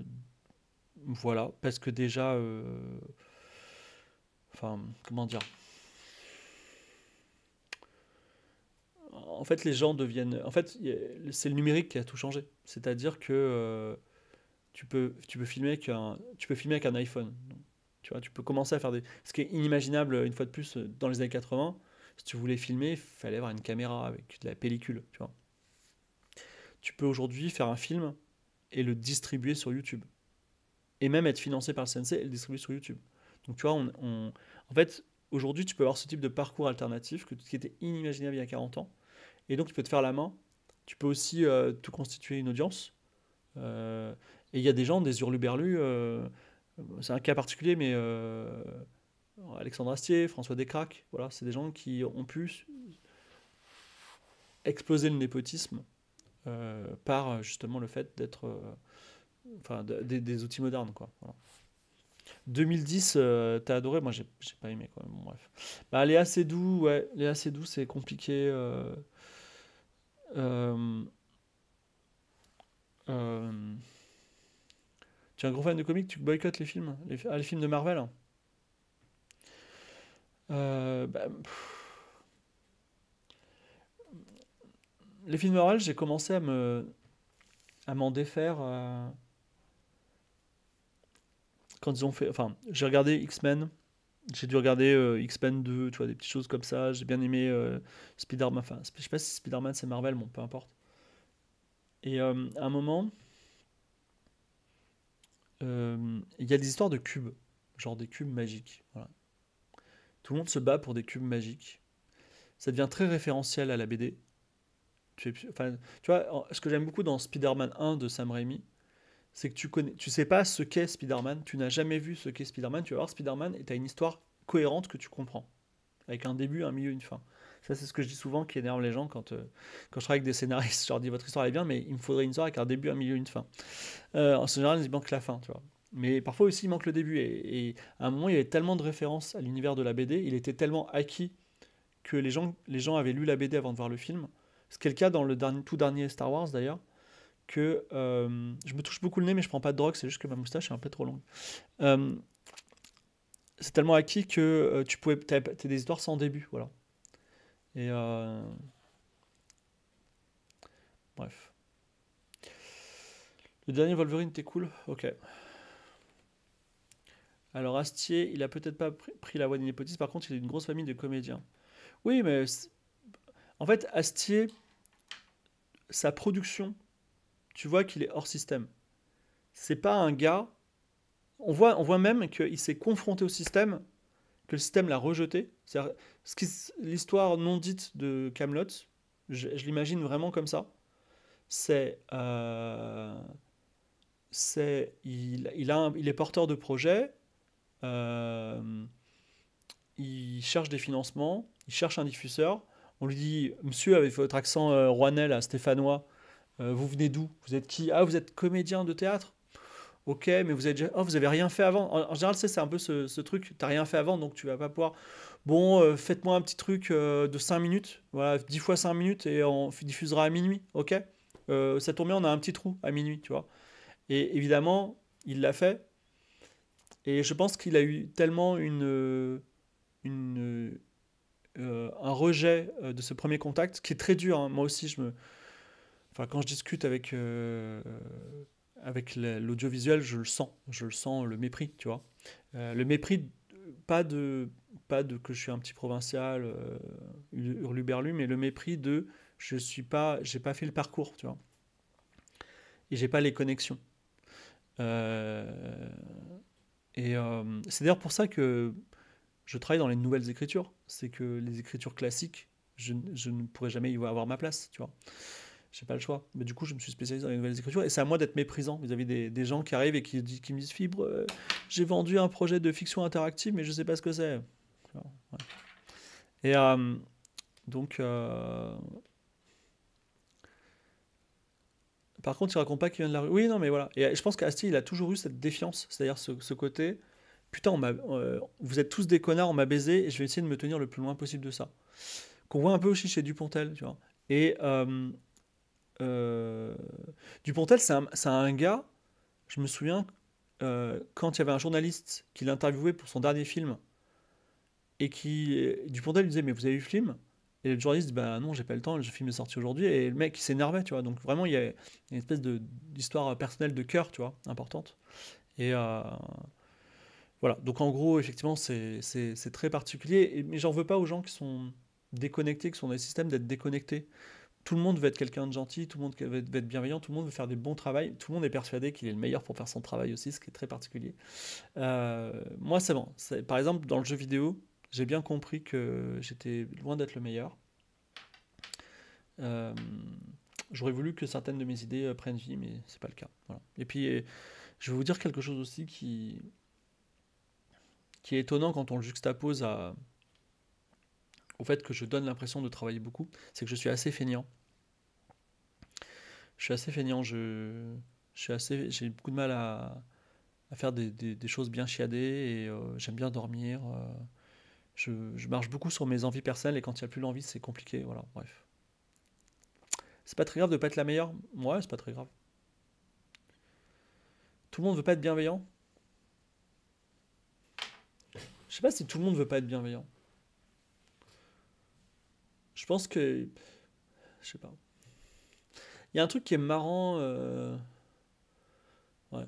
[SPEAKER 1] voilà, parce que déjà, euh, enfin, comment dire En fait, les gens deviennent. En fait, c'est le numérique qui a tout changé. C'est-à-dire que tu peux, tu peux filmer avec un, tu peux filmer avec un iPhone. Tu vois, tu peux commencer à faire des. Ce qui est inimaginable, une fois de plus, dans les années 80, si tu voulais filmer, il fallait avoir une caméra avec de la pellicule. Tu, vois. tu peux aujourd'hui faire un film et le distribuer sur YouTube. Et même être financé par le CNC et le distribuer sur YouTube. Donc tu vois, on, en fait, aujourd'hui, tu peux avoir ce type de parcours alternatif que, qui était inimaginable il y a 40 ans. Et donc, tu peux te faire la main. Tu peux aussi euh, tout constituer une audience. Euh, et il y a des gens, des hurluberlus, euh, c'est un cas particulier, mais euh, Alexandre Astier, François Descraques, voilà, c'est des gens qui ont pu exploser le népotisme euh, par justement le fait d'être. enfin, des outils modernes, quoi. 2010, t'as adoré Moi, j'ai pas aimé quoi. bref. Bah, Léa doux, ouais, Léa doux, c'est compliqué. Tu un gros fan de comics, tu boycottes les films, les, ah, films de Marvel. Euh, bah, les films de Marvel, j'ai commencé à me à m'en défaire euh, quand ils ont fait. Enfin, j'ai regardé X-Men. J'ai dû regarder euh, X-Men 2, tu vois, des petites choses comme ça. J'ai bien aimé Spider-Man. Enfin, je sais pas si Spider-Man c'est Marvel, bon, peu importe. Et à un moment, euh, il y a des histoires de cubes, genre des cubes magiques. Tout le monde se bat pour des cubes magiques. Ça devient très référentiel à la BD. Tu, vois, ce que j'aime beaucoup dans Spider-Man 1 de Sam Raimi, c'est que tu connais, tu sais pas ce qu'est Spider-Man, tu n'as jamais vu ce qu'est Spider-Man, tu vas voir Spider-Man et tu as une histoire cohérente que tu comprends, avec un début, un milieu, une fin. Ça, c'est ce que je dis souvent qui énerve les gens quand, euh, quand je travaille avec des scénaristes. Je leur dis votre histoire est bien, mais il me faudrait une histoire avec un début, un milieu, une fin. Euh, en général, il manque la fin, tu vois. Mais parfois aussi, il manque le début. Et, à un moment, il y avait tellement de références à l'univers de la BD, il était tellement acquis que les gens, les gens avaient lu la BD avant de voir le film. Ce qui est le cas dans le dernier, tout dernier Star Wars d'ailleurs que euh, je me touche beaucoup le nez, mais je prends pas de drogue, c'est juste que ma moustache est un peu trop longue. c'est tellement acquis que tu pouvais, t'as, des histoires sans début, voilà. Euh, bref. Le dernier Wolverine t'es cool Ok. Alors Astier, il a peut-être pas pris la voie d'une hypothèse, par contre il a une grosse famille de comédiens. Oui, mais en fait Astier, sa production, tu vois qu'il est hors système. C'est pas un gars. On voit, on voit même qu'il s'est confronté au système que le système l'a rejeté. L'histoire non dite de Camelot, je, l'imagine vraiment comme ça. C'est. Euh, c'est il, il, il est porteur de projet, euh, il cherche des financements, il cherche un diffuseur. On lui dit Monsieur, avec votre accent euh, rouennais, stéphanois, euh, vous venez d'où Vous êtes qui Ah, vous êtes comédien de théâtre Ok, mais vous avez déjà... oh, vous avez rien fait avant. En, général, c'est un peu ce, ce truc. T'as rien fait avant, donc tu vas pas pouvoir. Bon, euh, faites-moi un petit truc euh, de 5 minutes. Voilà, 10 fois 5 minutes et on diffusera à minuit. Ok euh, Ça tombe bien, on a un petit trou à minuit, tu vois. Et évidemment, il l'a fait. Et je pense qu'il a eu tellement une, une, un rejet de ce premier contact, qui est très dur. Hein. Moi aussi, je me. Enfin, quand je discute avec avec l'audiovisuel, je le sens, je le sens le mépris, tu vois. Euh, le mépris, pas de, pas de que je suis un petit provincial, euh, hurluberlu, mais le mépris de je suis pas, j'ai pas fait le parcours, tu vois. Et j'ai pas les connexions. Euh, et euh, c'est d'ailleurs pour ça que je travaille dans les nouvelles écritures. C'est que les écritures classiques, je, je ne pourrais jamais y avoir ma place, tu vois j'ai pas le choix. Mais du coup, je me suis spécialisé dans les nouvelles écritures et c'est à moi d'être méprisant vis-à-vis des, gens qui arrivent et qui, qui me disent Fibre, euh, j'ai vendu un projet de fiction interactive, mais je sais pas ce que c'est. Et euh, donc. Euh, par contre, il raconte pas qu'il vient de la rue. Oui, non, mais voilà. Et je pense qu'Asti, il a toujours eu cette défiance, c'est-à-dire ce, côté Putain, vous êtes tous des connards, on m'a baisé et je vais essayer de me tenir le plus loin possible de ça. Qu'on voit un peu aussi chez Dupontel, tu vois. Et euh, Dupontel, c'est un, gars, je me souviens, euh, quand il y avait un journaliste qui l'interviewait pour son dernier film, et qui. Dupontel lui disait Mais vous avez eu le film Et le journaliste ben non, j'ai pas le temps, le film est sorti aujourd'hui. Et le mec, il s'énervait, tu vois. Donc vraiment, il y a une espèce d'histoire personnelle de cœur, tu vois, importante. Et. Euh, voilà, donc en gros, effectivement, c'est très particulier, mais j'en veux pas aux gens qui sont déconnectés, qui sont dans le système d'être déconnectés tout le monde veut être quelqu'un de gentil, tout le monde veut être bienveillant, tout le monde veut faire des bons travails, tout le monde est persuadé qu'il est le meilleur pour faire son travail aussi, ce qui est très particulier. Euh, moi, c'est bon. Par exemple, dans le jeu vidéo, j'ai bien compris que j'étais loin d'être le meilleur. Euh, j'aurais voulu que certaines de mes idées euh, prennent vie, mais c'est pas le cas. Et puis, je vais vous dire quelque chose aussi qui, qui est étonnant quand on le juxtapose à, au fait que je donne l'impression de travailler beaucoup, c'est que je suis assez feignant. Je suis assez feignant, je, suis assez, j'ai beaucoup de mal à, faire des, choses bien chiadées et euh, j'aime bien dormir. Euh, je, marche beaucoup sur mes envies personnelles et quand il n'y a plus l'envie, c'est compliqué. Voilà, bref. C'est pas très grave de pas être la meilleure. Ouais, c'est pas très grave. Tout le monde veut pas être bienveillant. Je sais pas si tout le monde veut pas être bienveillant. Je pense que. Je sais pas. Il y a un truc qui est marrant. Euh, ouais.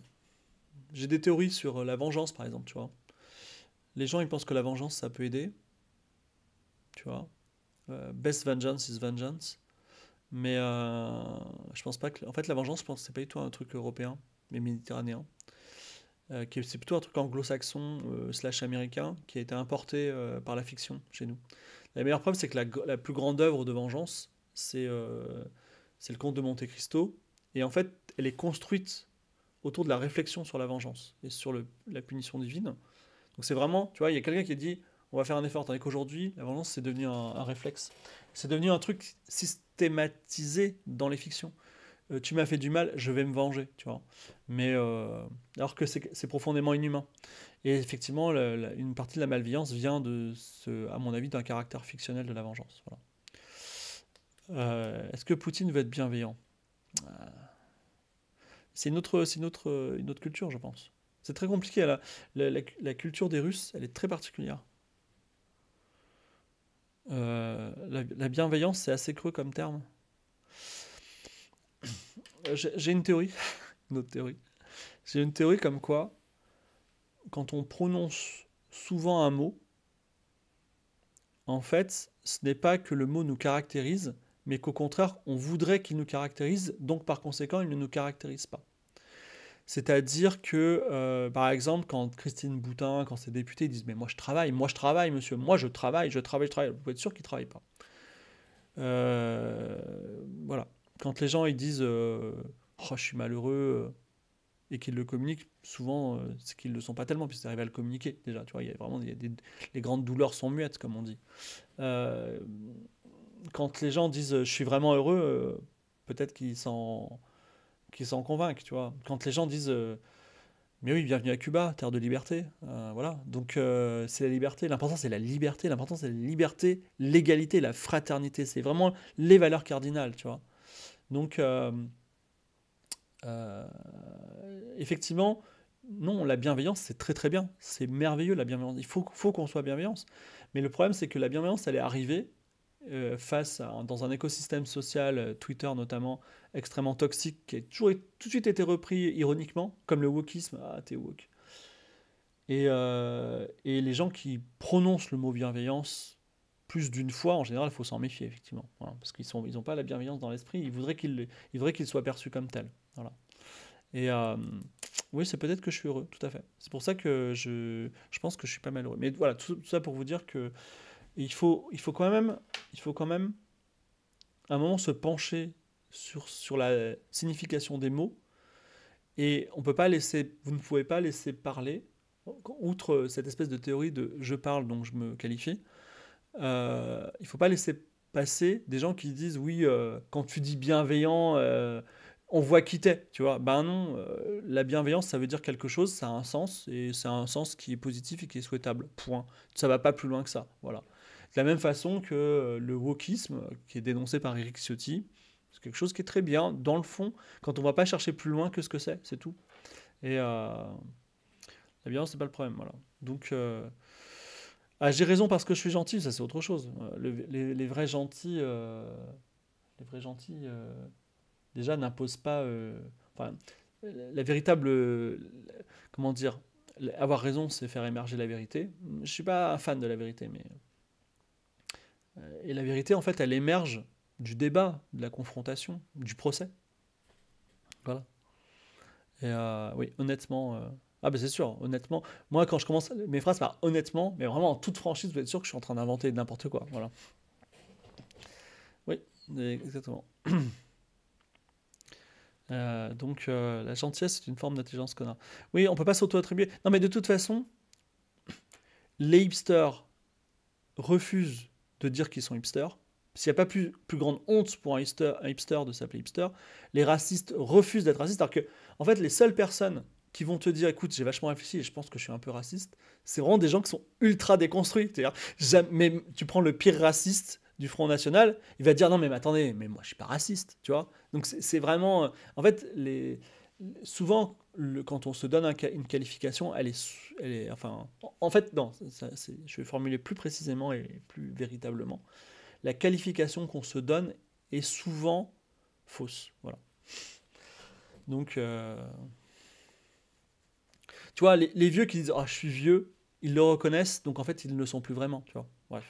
[SPEAKER 1] J'ai des théories sur euh, la vengeance, par exemple, tu vois. Les gens, ils pensent que la vengeance, ça peut aider. Tu vois. Euh, best vengeance is vengeance. Mais je pense pas que. En fait, la vengeance, je pense c'est pas du tout un truc européen, mais méditerranéen. c'est plutôt un truc anglo-saxon slash américain qui a été importé par la fiction chez nous. La meilleure preuve, c'est que la, plus grande œuvre de vengeance, euh, c'est le conte de Monte Cristo. Et en fait, elle est construite autour de la réflexion sur la vengeance et sur la punition divine. Donc c'est vraiment, tu vois, il y a quelqu'un qui dit, on va faire un effort, tandis qu'aujourd'hui, la vengeance, c'est devenu un réflexe. C'est devenu un truc systématisé dans les fictions. Euh, tu m'as fait du mal, je vais me venger, tu vois. Mais euh, alors que c'est profondément inhumain. Et effectivement, une partie de la malveillance vient de ce, à mon avis, d'un caractère fictionnel de la vengeance. Euh, est-ce que Poutine veut être bienveillant C'est une autre, une autre culture, je pense. C'est très compliqué. La, culture des Russes, elle est très particulière. la bienveillance, c'est assez creux comme terme j'ai une théorie, une autre théorie. J'ai une théorie comme quoi, quand on prononce souvent un mot, en fait, ce n'est pas que le mot nous caractérise, mais qu'au contraire, on voudrait qu'il nous caractérise, donc par conséquent, il ne nous caractérise pas. C'est-à-dire que, euh, par exemple, quand Christine Boutin, quand ses députés disent Mais moi je travaille, moi je travaille, monsieur, moi je travaille, je travaille, je travaille, vous pouvez être sûr qu'il ne travaillent pas. Euh, voilà quand les gens ils disent euh, oh, je suis malheureux euh, et qu'ils le communiquent, souvent euh, c'est qu'ils ne le sont pas tellement, puisqu'ils arrivent à le communiquer déjà. Tu vois, il y a vraiment y a des, les grandes douleurs sont muettes, comme on dit. quand les gens disent je suis vraiment heureux, peut-être qu'ils s'en convainquent. Tu vois, quand les gens disent mais oui, bienvenue à Cuba, terre de liberté. voilà. Donc, c'est la liberté. L'important, c'est la liberté. L'important, c'est la liberté, l'égalité, la fraternité. C'est vraiment les valeurs cardinales, tu vois. Donc, euh, euh, effectivement, non, la bienveillance, c'est très très bien. C'est merveilleux la bienveillance. Il faut, qu'on soit bienveillance. Mais le problème, c'est que la bienveillance, elle est arrivée euh, face dans un écosystème social, Twitter notamment, extrêmement toxique, qui a toujours tout de suite été repris ironiquement, comme le wokisme. Ah, t'es woke. Et, et les gens qui prononcent le mot bienveillance plus d'une fois, en général, il faut s'en méfier, effectivement. parce qu'ils n'ont ils pas la bienveillance dans l'esprit. Ils voudraient qu'ils qu soient perçus comme tels. Voilà. Et euh, oui, c'est peut-être que je suis heureux, tout à fait. C'est pour ça que je, je, pense que je suis pas malheureux. Mais voilà, tout, ça pour vous dire que il faut, il faut quand même, il faut quand même, à un moment, se pencher sur, sur la signification des mots. Et on peut pas laisser, vous ne pouvez pas laisser parler, outre cette espèce de théorie de je parle donc je me qualifie, euh, il ne faut pas laisser passer des gens qui disent oui, euh, quand tu dis bienveillant, euh, on voit qui t'es, tu vois. Ben non, la bienveillance, ça veut dire quelque chose, ça a un sens, et c'est un sens qui est positif et qui est souhaitable, point. Ça va pas plus loin que ça, voilà. De la même façon que le wokisme, qui est dénoncé par Eric Ciotti, c'est quelque chose qui est très bien, dans le fond, quand on va pas chercher plus loin que ce que c'est, c'est tout. Et la bienveillance, c'est pas le problème, voilà. Donc... Ah, j'ai raison parce que je suis gentil, ça c'est autre chose. Euh, les, vrais gentils, euh, les vrais gentils, euh, déjà n'imposent pas. la véritable, comment dire, avoir raison, c'est faire émerger la vérité. Je ne suis pas un fan de la vérité, mais et la vérité, en fait, elle émerge du débat, de la confrontation, du procès. Voilà. Et oui, honnêtement ah ben c'est sûr, honnêtement. Moi, quand je commence mes phrases par honnêtement, mais vraiment en toute franchise, vous êtes sûr que je suis en train d'inventer n'importe quoi. Voilà. Oui, exactement. Euh, donc euh, la gentillesse, c'est une forme d'intelligence qu'on a. Oui, on peut pas s'auto-attribuer. Non, mais de toute façon, les hipsters refusent de dire qu'ils sont hipsters. S'il n'y a pas plus, plus grande honte pour un hipster, un hipster de s'appeler hipster, les racistes refusent d'être racistes. Alors que, en fait, les seules personnes qui vont te dire écoute, j'ai vachement réfléchi et je pense que je suis un peu raciste, c'est vraiment des gens qui sont ultra déconstruits. C'est-à-dire, tu prends le pire raciste du Front National, il va dire non, mais, attendez, mais moi je suis pas raciste, tu vois. Donc c'est vraiment. Euh, en fait, les, souvent, le, quand on se donne une qualification, elle est, est. Enfin, en fait, non, je vais formuler plus précisément et plus véritablement. La qualification qu'on se donne est souvent fausse. Voilà. Donc. Euh, tu vois, les, vieux qui disent Ah, je suis vieux, ils le reconnaissent, donc en fait, ils ne le sont plus vraiment, tu vois. Bref.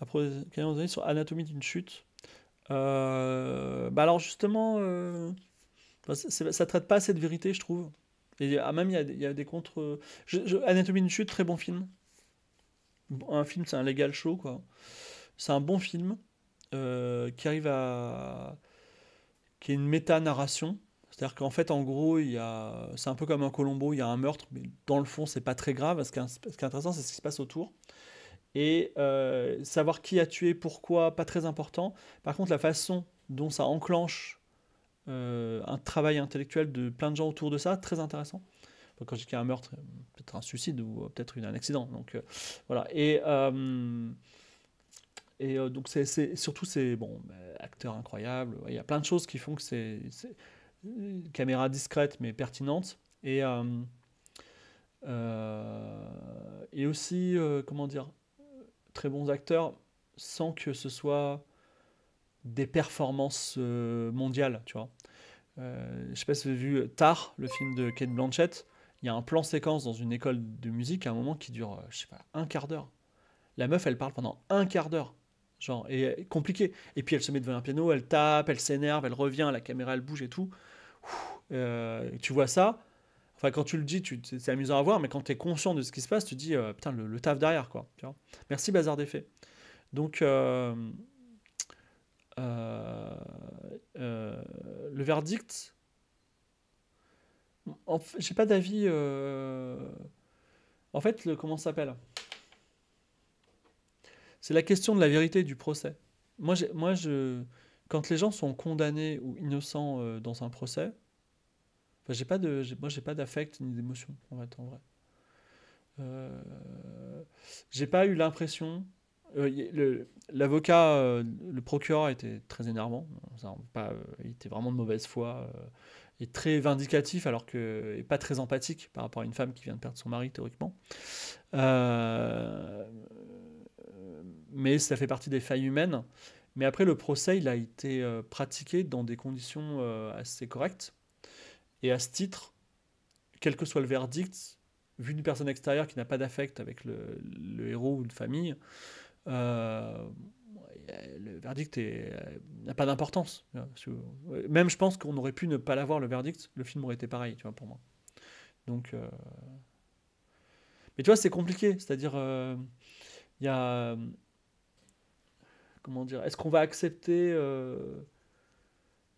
[SPEAKER 1] Après, sur Anatomie d'une chute. Euh, bah alors, justement, ça euh, ça traite pas assez de vérité, je trouve. Et ah, même, il y a, des contre. Euh, Anatomie d'une chute, très bon film. Un film, c'est un légal show, quoi. C'est un bon film qui arrive à. qui est une méta-narration c'est-à-dire qu'en fait, en gros, il y a... c'est un peu comme un Colombo, il y a un meurtre, mais dans le fond, c'est pas très grave. Ce qui est, intéressant, c'est ce qui se passe autour. Et euh, savoir qui a tué, pourquoi, pas très important. Par contre, la façon dont ça enclenche euh, un travail intellectuel de plein de gens autour de ça, très intéressant. quand je dis qu'il y a un meurtre, peut-être un suicide ou euh, peut-être un accident. Donc voilà. Et. Et donc, c'est surtout, c'est bon, acteur incroyable. Il y a plein de choses qui font que c'est caméra discrète mais pertinente. Et, euh, euh, et aussi, euh, comment dire, très bons acteurs sans que ce soit des performances mondiales, tu vois. je sais pas si vous avez vu Tar, le film de Kate Blanchett. Il y a un plan séquence dans une école de musique à un moment qui dure, je sais pas, un quart d'heure. La meuf, elle parle pendant un quart d'heure. Genre, et compliqué. Et puis elle se met devant un piano, elle tape, elle s'énerve, elle revient, la caméra, elle bouge et tout. Euh, tu vois ça. Enfin, quand tu le dis, c'est amusant à voir, mais quand tu es conscient de ce qui se passe, tu dis euh, putain, le, taf derrière, quoi. Merci, bazar des faits. Donc, euh, le verdict. En, J'ai pas d'avis. En fait, le, comment ça s'appelle C'est la question de la vérité du procès. Moi, moi je quand les gens sont condamnés ou innocents euh, dans un procès, j'ai pas moi j'ai pas d'affect ni d'émotion en fait en vrai. Euh, j'ai pas eu l'impression. Euh, l'avocat, le, procureur était très énervant. il était vraiment de mauvaise foi et très vindicatif, alors que et pas très empathique par rapport à une femme qui vient de perdre son mari théoriquement. mais ça fait partie des failles humaines. Mais après, le procès, il a été euh, pratiqué dans des conditions euh, assez correctes. Et à ce titre, quel que soit le verdict, vu d'une personne extérieure qui n'a pas d'affect avec le, héros ou une famille, euh, le verdict n'a pas d'importance. Même je pense qu'on aurait pu ne pas l'avoir, le verdict, le film aurait été pareil, tu vois, pour moi. Donc... Mais tu vois, c'est compliqué. C'est-à-dire, il y a comment dire, est-ce qu'on va accepter. Euh,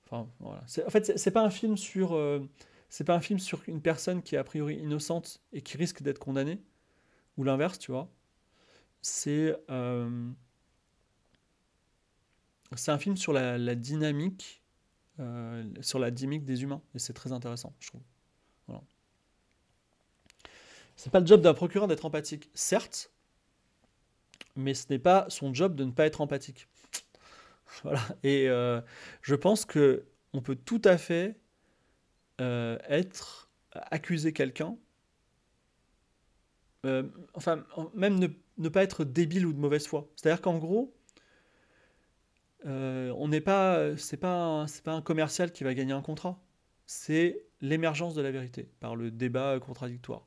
[SPEAKER 1] enfin, voilà. En fait, c'est pas un film sur. Euh, c'est pas un film sur une personne qui est a priori innocente et qui risque d'être condamnée, ou l'inverse, tu vois. C'est. Euh, c'est un film sur la, dynamique, sur la dynamique des humains, et c'est très intéressant, je trouve. Ce C'est pas le job d'un procureur d'être empathique, certes, mais ce n'est pas son job de ne pas être empathique. Voilà. Et euh, je pense que on peut tout à fait euh, être accuser quelqu'un, euh, enfin même ne, pas être débile ou de mauvaise foi. C'est-à-dire qu'en gros, on n'est pas, c'est pas, c'est pas un commercial qui va gagner un contrat. C'est l'émergence de la vérité par le débat contradictoire.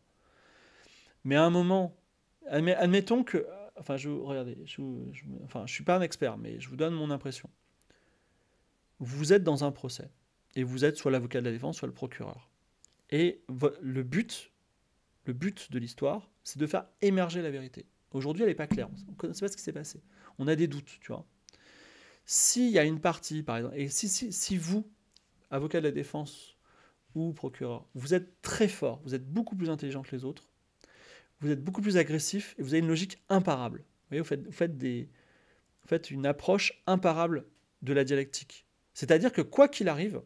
[SPEAKER 1] Mais à un moment, admettons que Enfin, je, regardez, enfin, je suis pas un expert, mais je vous donne mon impression. Vous êtes dans un procès et vous êtes soit l'avocat de la défense, soit le procureur. Et le but, le but de l'histoire, c'est de faire émerger la vérité. Aujourd'hui, elle n'est pas claire. On ne sait pas ce qui s'est passé. On a des doutes, tu vois. S'il y a une partie, par exemple, et si vous, avocat de la défense ou procureur, vous êtes très fort, vous êtes beaucoup plus intelligent que les autres, vous êtes beaucoup plus agressif et vous avez une logique imparable. Vous faites, une approche imparable de la dialectique. C'est-à-dire que quoi qu'il arrive,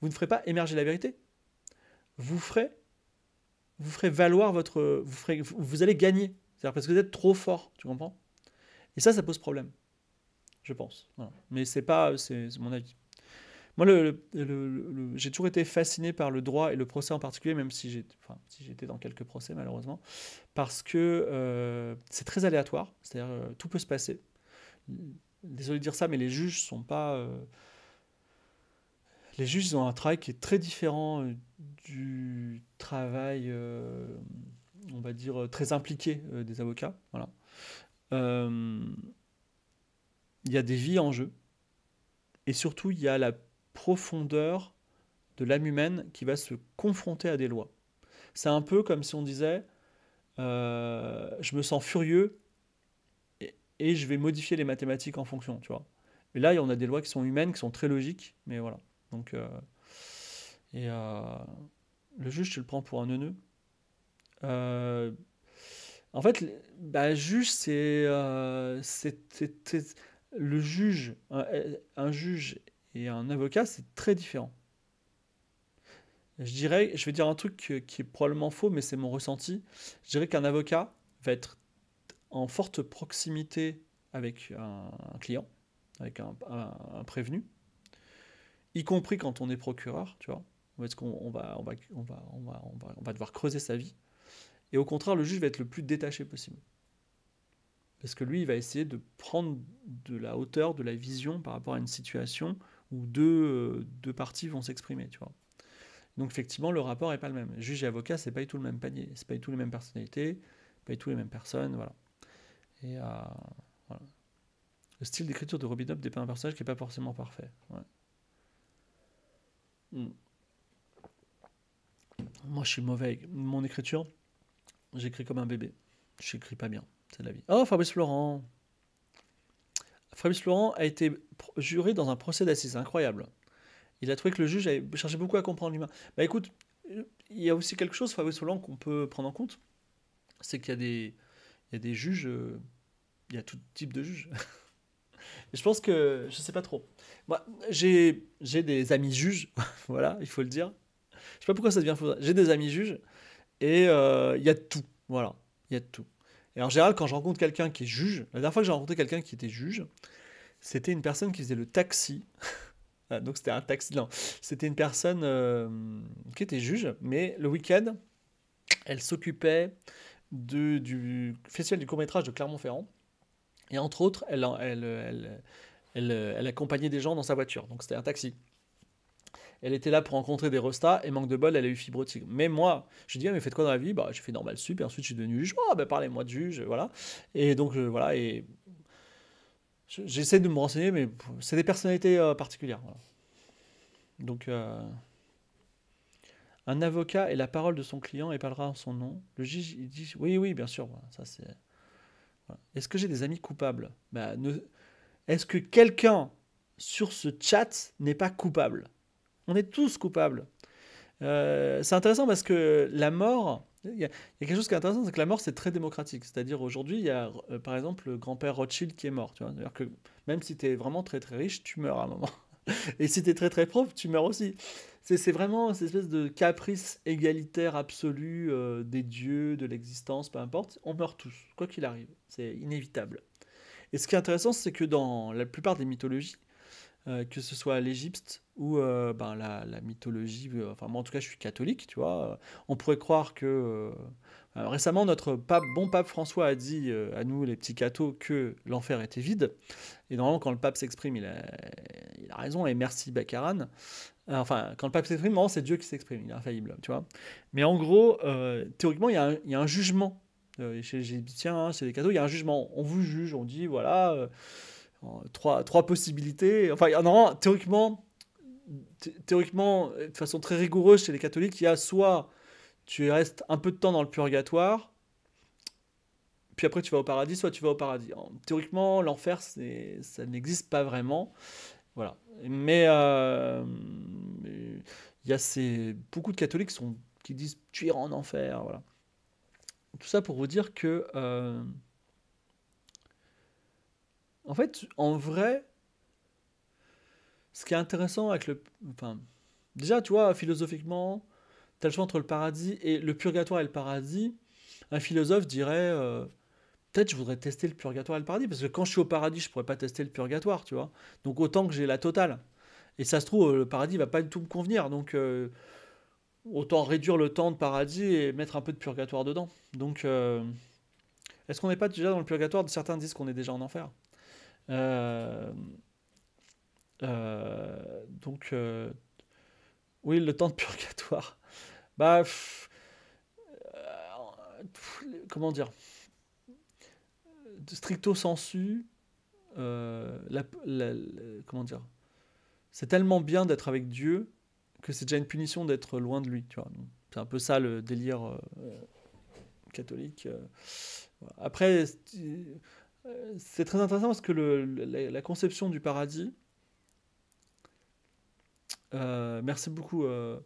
[SPEAKER 1] vous ne ferez pas émerger la vérité. Vous ferez, valoir votre, vous, allez gagner. C'est-à-dire parce que vous êtes trop fort, tu comprends Et ça, ça pose problème, je pense. Mais c'est pas, c'est mon avis. Moi, le, j'ai toujours été fasciné par le droit et le procès en particulier, même si j'étais dans quelques procès, malheureusement, parce que euh, c'est très aléatoire, c'est-à-dire euh, tout peut se passer. Désolé de dire ça, mais les juges sont pas. Euh, les juges ils ont un travail qui est très différent du travail, on va dire, très impliqué des avocats. Voilà. Il y a des vies en jeu. Et surtout, il y a la profondeur de l'âme humaine qui va se confronter à des lois. C'est un peu comme si on disait euh, je me sens furieux et, je vais modifier les mathématiques en fonction, tu vois. Mais là, en a des lois qui sont humaines, qui sont très logiques, mais voilà. Donc, euh, et euh, le juge, tu le prends pour un neuneu. en fait, bah, juge, c'est le juge. un juge et un avocat, c'est très différent. Je dirais, je vais dire un truc qui est probablement faux, mais c'est mon ressenti. Je dirais qu'un avocat va être en forte proximité avec un, client, avec un, prévenu, y compris quand on est procureur, tu vois. on va, on va, on va, on va, on va devoir creuser sa vie. Et au contraire, le juge va être le plus détaché possible. Parce que lui, il va essayer de prendre de la hauteur, de la vision par rapport à une situation où euh, deux, parties vont s'exprimer, tu vois. Donc effectivement, le rapport n'est pas le même. Juge et avocat, c'est pas du tout le même panier, c'est pas du tout les mêmes personnalités, pas du tout les mêmes personnes, voilà. Et euh, Le style d'écriture de Robin Hood dépeint un personnage qui n'est pas forcément parfait. Hmm. Moi, je suis mauvais. Mon écriture, j'écris comme un bébé. je J'écris pas bien. C'est la vie. Oh, Fabrice Florent Fabrice Laurent a été juré dans un procès d'assises, incroyable. Il a trouvé que le juge avait cherché beaucoup à comprendre l'humain. Bah écoute, il y a aussi quelque chose, Fabrice Laurent, qu'on peut prendre en compte, c'est qu'il y a des, des juges, euh, il y a tout type de juges. je pense que, je sais pas trop. Moi, j'ai des amis juges, voilà, il faut le dire. Je sais pas pourquoi ça devient faux. J'ai des amis juges et euh, il y a tout, voilà, il y a tout. Et en général, quand je rencontre quelqu'un qui est juge, la dernière fois que j'ai rencontré quelqu'un qui était juge, c'était une personne qui faisait le taxi. Ah, donc c'était un taxi. Non, c'était une personne euh, qui était juge, mais le week-end, elle s'occupait du festival du court-métrage de Clermont-Ferrand. Et entre autres, elle, elle, elle accompagnait des gens dans sa voiture. Donc c'était un taxi elle était là pour rencontrer des restas et manque de bol, elle a eu fibre Mais moi, je dis, ah, mais faites quoi dans la vie Bah, j'ai fait normal super. et ensuite je suis devenu juge. Oh, bah, parlez-moi de juge, voilà. Et donc, euh, voilà, et j'essaie de me renseigner, mais c'est des personnalités euh, particulières. Donc, euh, un avocat est la parole de son client et parlera en son nom. Le juge, il dit, oui, oui, bien sûr, ça c'est. Est-ce que j'ai des amis coupables bah, Est-ce que quelqu'un sur ce chat n'est pas coupable on est tous coupables. Euh, c'est intéressant parce que la mort, il y, a quelque chose qui est intéressant, c'est que la mort, c'est très démocratique. C'est-à-dire aujourd'hui, il y a euh, par exemple le grand-père Rothschild qui est mort. Tu vois que même si tu es vraiment très très riche, tu meurs à un moment. Et si tu es très très pauvre, tu meurs aussi. C'est, vraiment cette espèce de caprice égalitaire absolu euh, des dieux, de l'existence, peu importe. On meurt tous, quoi qu'il arrive. C'est inévitable. Et ce qui est intéressant, c'est que dans la plupart des mythologies, euh, que ce soit l'Égypte ou euh, ben, la, mythologie. Euh, enfin, moi, en tout cas, je suis catholique, tu vois. On pourrait croire que. récemment, notre bon pape François a dit à nous, les petits cathos, que l'enfer était vide. Et normalement, quand le pape s'exprime, il a, raison, et merci Baccaran. Enfin, quand le pape s'exprime, c'est Dieu qui s'exprime, il est infaillible, tu vois. Mais en gros, théoriquement, il y, a un, jugement. chez les Égyptiens, hein, chez les cathos, il y a un jugement. On vous juge, on dit, voilà trois, trois possibilités. Enfin, non, théoriquement, théoriquement, euh, de façon très rigoureuse chez les catholiques, il y a soit tu restes un peu de temps dans le purgatoire, puis après tu vas au paradis, soit tu vas au paradis. Théoriquement, l'enfer, ça n'existe pas vraiment. Voilà. Euh, mais il y a ces, beaucoup de catholiques sont, qui disent tu iras en enfer. Voilà. Tout ça pour vous dire que euh, en fait, en vrai, ce qui est intéressant avec le. Enfin, déjà, tu vois, philosophiquement, t'as le choix entre le paradis et le purgatoire et le paradis. Un philosophe dirait euh, peut-être je voudrais tester le purgatoire et le paradis, parce que quand je suis au paradis, je pourrais pas tester le purgatoire, tu vois. Donc autant que j'ai la totale. Et ça se trouve, euh, le paradis va pas du tout me convenir. Donc. Euh, autant réduire le temps de paradis et mettre un peu de purgatoire dedans. Donc, est-ce qu'on n'est pas déjà dans le purgatoire Certains disent qu'on est déjà en enfer. Euh, euh, donc, euh, oui, le temps de purgatoire. Bah, comment dire Stricto sensu, comment dire C'est tellement bien d'être avec Dieu que c'est déjà une punition d'être loin de lui. Tu vois. C'est un peu ça le délire catholique. Après, c'est très intéressant parce que la, conception du paradis. Euh, merci beaucoup. Euh,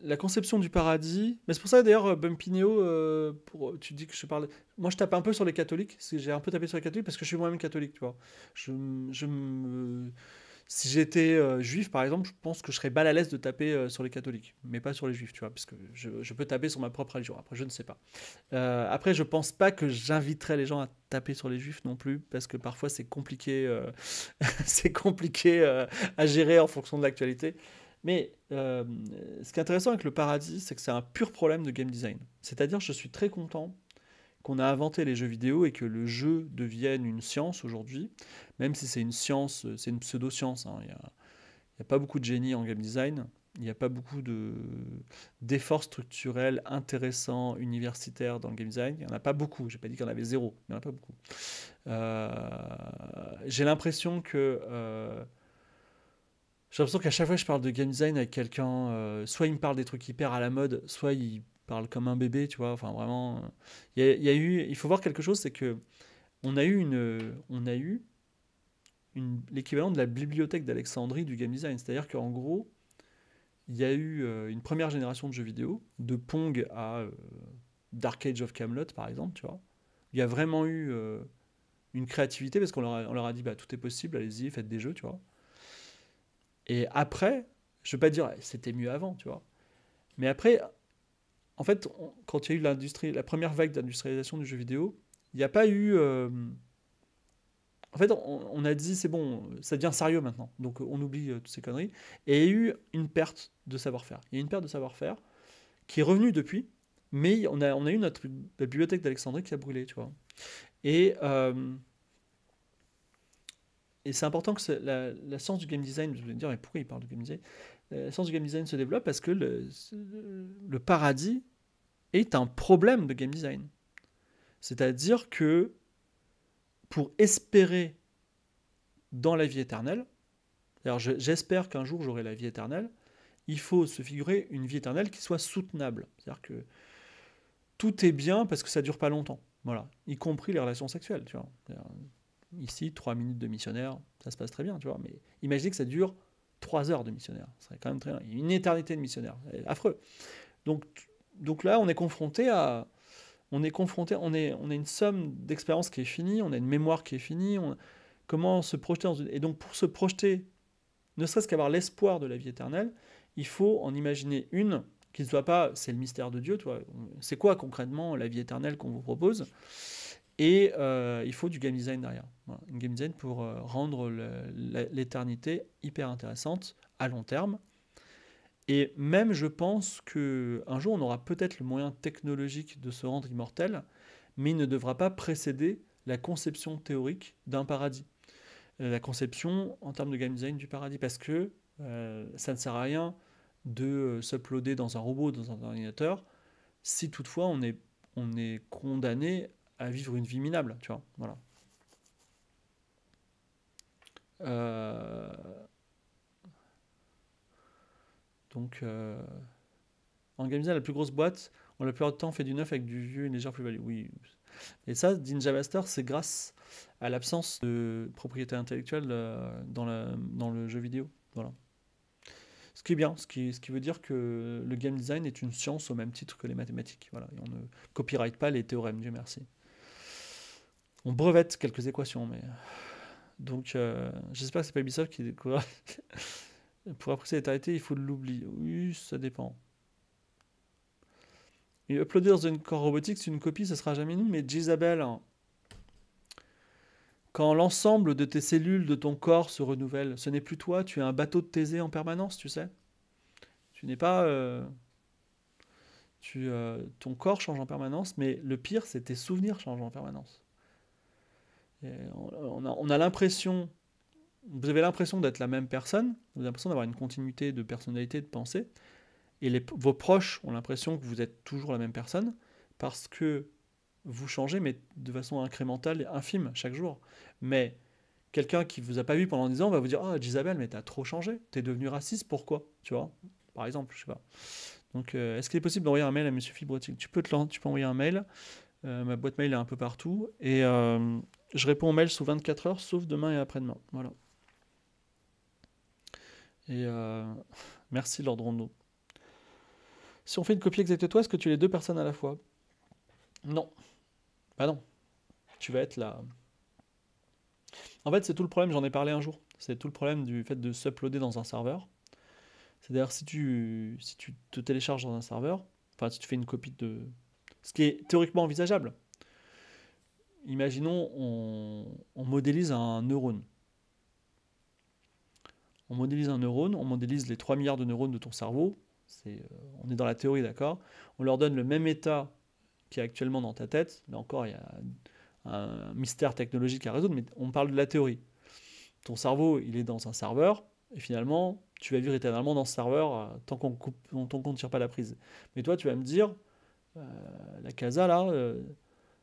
[SPEAKER 1] la conception du paradis. Mais c'est pour ça d'ailleurs, euh, Bumpineo, pour, tu dis que je parle. Moi, je tape un peu sur les catholiques. J'ai un peu tapé sur les catholiques parce que je suis moi-même catholique, tu vois. Je, je me si j'étais euh, juif, par exemple, je pense que je serais mal à l'aise de taper euh, sur les catholiques, mais pas sur les juifs, tu vois, parce que je, peux taper sur ma propre religion. Après, je ne sais pas. Euh, après, je pense pas que j'inviterais les gens à taper sur les juifs non plus, parce que parfois c'est compliqué, c'est compliqué à gérer en fonction de l'actualité. Mais ce qui est intéressant avec le paradis, c'est que c'est un pur problème de game design. C'est-à-dire, je suis très content qu'on a inventé les jeux vidéo et que le jeu devienne une science aujourd'hui, même si c'est une science, euh, c'est une pseudo-science, hein, il n'y a, pas beaucoup de génie en game design, il n'y a pas beaucoup d'efforts structurels intéressants, universitaires dans le game design, il n'y en a pas beaucoup, je n'ai pas dit qu'il y en avait zéro, il n'y en a pas beaucoup. Euh, j'ai l'impression que... Euh, j'ai l'impression qu'à chaque fois que je parle de game design avec quelqu'un, soit il me parle des trucs hyper à la mode, soit il parle comme un bébé, tu vois. Enfin, vraiment, il eu. Il faut voir quelque chose, c'est que on a eu une, on a eu l'équivalent de la bibliothèque d'Alexandrie du game design. C'est-à-dire qu'en gros, il y a eu euh, une première génération de jeux vidéo, de Pong à euh, Dark Age of Camelot par exemple, tu vois. Il y a vraiment eu euh, une créativité parce qu'on leur, a dit bah, tout est possible, allez-y, faites des jeux, tu vois. Et après, je veux pas dire c'était mieux avant, tu vois. Mais après, en fait, quand il y a eu l'industrie, la première vague d'industrialisation du jeu vidéo, il n'y a pas eu en fait, on, a dit, c'est bon, ça devient sérieux maintenant. Donc, euh, on oublie euh, toutes ces conneries. Et il y a eu une perte de savoir-faire. Il y a eu une perte de savoir-faire qui est revenue depuis, mais on a, eu notre bibliothèque d'Alexandrie qui a brûlé, tu vois. Et, euh, c'est important que la, science du game design, je vais dire, mais pourquoi il parle de game design La science du game design se développe parce que le paradis est un problème de game design. C'est-à-dire que pour espérer dans la vie éternelle, alors j'espère qu'un jour j'aurai la vie éternelle, il faut se figurer une vie éternelle qui soit soutenable. C'est-à-dire que tout est bien parce que ça dure pas longtemps. Voilà, y compris les relations sexuelles, tu vois. Ici, trois minutes de missionnaire, ça se passe très bien, tu vois. Mais imaginez que ça dure trois heures de missionnaire. Ce serait quand même très bien. Une éternité de missionnaire. Affreux. Donc, donc là, on est confronté à, on est confronté, on, est, on a une somme d'expérience qui est finie, on a une mémoire qui est finie, comment se projeter Et donc pour se projeter, ne serait-ce qu'avoir l'espoir de la vie éternelle, il faut en imaginer une qui ne soit pas, c'est le mystère de Dieu, toi. c'est quoi concrètement la vie éternelle qu'on vous propose Et euh, il faut du game design derrière, voilà. une game design pour euh, rendre l'éternité hyper intéressante à long terme, et même, je pense que un jour, on aura peut-être le moyen technologique de se rendre immortel, mais il ne devra pas précéder la conception théorique d'un paradis, euh, la conception en termes de game design du paradis, parce que euh, ça ne sert à rien de euh, s'uploader dans un robot, dans un ordinateur, si toutefois on est, on est condamné à vivre une vie minable, tu vois, voilà. Euh... Donc, en game design, la plus grosse boîte, on la plus du temps fait du neuf avec du vieux et une légère plus-value. Oui. Et ça, Ninja Master, c'est grâce à l'absence de propriété intellectuelle euh, dans, le jeu vidéo. Voilà. Ce qui est bien, ce qui, ce qui veut dire que le game design est une science au même titre que les mathématiques. Voilà. on ne copyright pas les théorèmes, Dieu merci. On brevette quelques équations, mais. Euh, donc, euh, j'espère que c'est pas Ubisoft qui découvre. Pour apprécier cette il faut l'oublier. Oui, ça dépend. Et Uploader corps robotique, c'est une copie, ce sera jamais nous, mais Gisabelle, hein. Quand l'ensemble de tes cellules, de ton corps se renouvelle, ce n'est plus toi, tu es un bateau de thésée en permanence, tu sais. Tu n'es pas. Euh, tu, euh, ton corps change en permanence, mais le pire, c'est tes souvenirs changent en permanence. a, on a l'impression vous avez l'impression d'être la même personne, vous avez l'impression d'avoir une continuité de personnalité, de pensée, et vos proches ont l'impression que vous êtes toujours la même personne parce que vous changez, mais de façon incrémentale et infime chaque jour. Mais quelqu'un qui vous a pas vu pendant 10 ans va vous dire Ah, oh, mais t'as trop changé, t'es devenu raciste, pourquoi Tu vois Par exemple, je sais pas. Donc, euh, est-ce qu'il est possible d'envoyer un mail à Monsieur Fibrotique tu peux, te tu peux envoyer un mail. Euh, ma boîte mail est un peu partout. Et euh, je réponds aux mails sous 24 heures, sauf demain et après-demain. Voilà. Et euh, merci Lord Rondo. Si on fait une copie exacte de toi, est-ce que tu es les deux personnes à la fois Non. Bah non. Tu vas être là. En fait, c'est tout le problème, j'en ai parlé un jour. C'est tout le problème du fait de s'uploader dans un serveur. C'est-à-dire, si tu, si tu te télécharges dans un serveur, enfin, si tu fais une copie de. Ce qui est théoriquement envisageable. Imaginons, on modélise un neurone on modélise un neurone, on modélise les 3 milliards de neurones de ton cerveau, euh, on est dans la théorie, d'accord On leur donne le même état qui est actuellement dans ta tête, là encore il y a un mystère technologique à résoudre, mais on parle de la théorie. Ton cerveau, il est dans un serveur, et finalement, tu vas vivre éternellement dans ce serveur euh, tant qu'on ne tire pas la prise. Mais toi, tu vas me dire, euh, la casa là,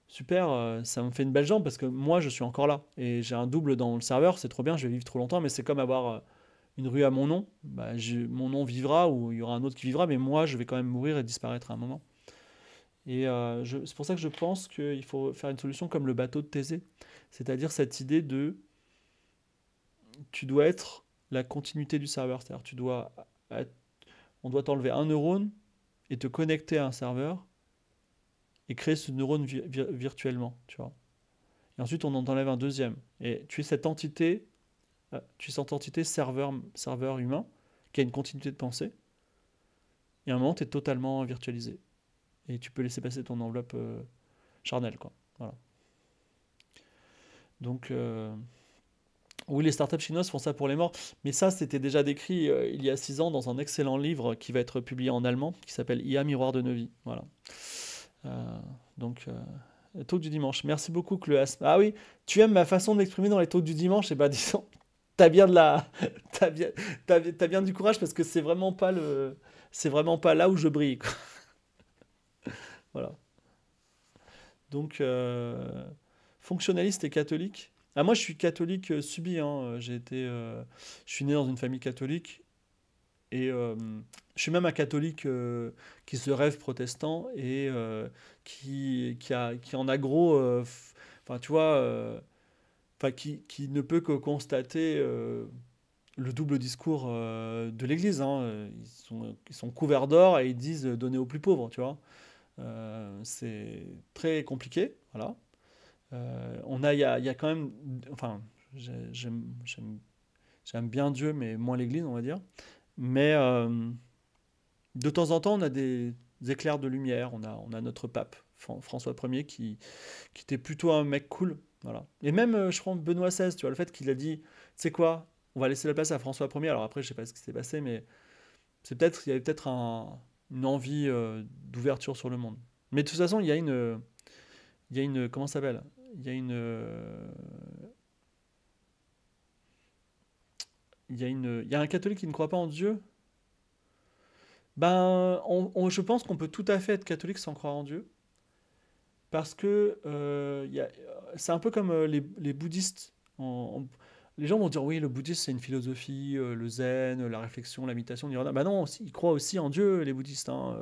[SPEAKER 1] super, ça me fait une belle jambe parce que moi, je suis encore là, et j'ai un double dans le serveur, c'est trop bien, je vais vivre trop longtemps, mais c'est comme avoir une rue à mon nom, bah, mon nom vivra ou il y aura un autre qui vivra, mais moi, je vais quand même mourir et disparaître à un moment. Et euh, c'est pour ça que je pense qu'il faut faire une solution comme le bateau de Thésée, c'est-à-dire cette idée de tu dois être la continuité du serveur, c'est-à-dire tu dois on doit t'enlever un neurone et te connecter à un serveur et créer ce neurone virtuellement, tu vois. Et ensuite on en enlève un deuxième et tu es cette entité ah, tu cette entité serveur, serveur humain qui a une continuité de pensée. Et à un moment, tu es totalement virtualisé. Et tu peux laisser passer ton enveloppe euh, charnelle. Quoi. Donc, euh, oui, les startups chinoises font ça pour les morts. Mais ça, c'était déjà décrit euh, il y a six ans dans un excellent livre qui va être publié en allemand, qui s'appelle IA Miroir de Neuvie. Voilà. donc, talk du dimanche. Merci beaucoup, le Ah oui, tu aimes ma façon d'exprimer dans les taux du dimanche eh bah, disons t'as bien de la t'as bien, bien du courage parce que c'est vraiment pas le c'est vraiment pas là où je brille voilà donc euh, fonctionnaliste et catholique ah moi je suis catholique euh, subi hein. j'ai été euh, je suis né dans une famille catholique et je suis même un catholique qui se rêve protestant et qui qui, a, qui en a gros enfin tu vois enfin, qui, qui, ne peut que constater euh, le double discours euh, de l'Église. Hein. Ils, sont, ils, sont, couverts d'or et ils disent euh, donner aux plus pauvres, tu vois. c'est très compliqué, voilà. on a, il y, a, quand même, enfin, j'aime bien Dieu, mais moins l'Église, on va dire. Mais de temps en temps, on a des, éclairs de lumière. On a, on a notre pape, François Ier, qui, qui était plutôt un mec cool, et même, euh, je crois, Benoît XVI, tu vois, le fait qu'il a dit, tu sais quoi, on va laisser la place à François Ier. Alors après, je ne sais pas ce qui s'est passé, mais c'est peut-être, il y avait peut-être une envie euh, d'ouverture sur le monde. Mais de toute façon, il y a une, il y a une, comment ça s'appelle Il y a une, il y a un catholique qui ne croit pas en Dieu. Ben, je pense qu'on peut tout à fait être catholique sans croire en Dieu, parce que euh, y c'est un peu comme euh, les, bouddhistes. les gens vont dire oui, le bouddhisme c'est une philosophie, euh, le zen, la réflexion, la méditation, Bah non, ils croient aussi en Dieu, les bouddhistes. Hein,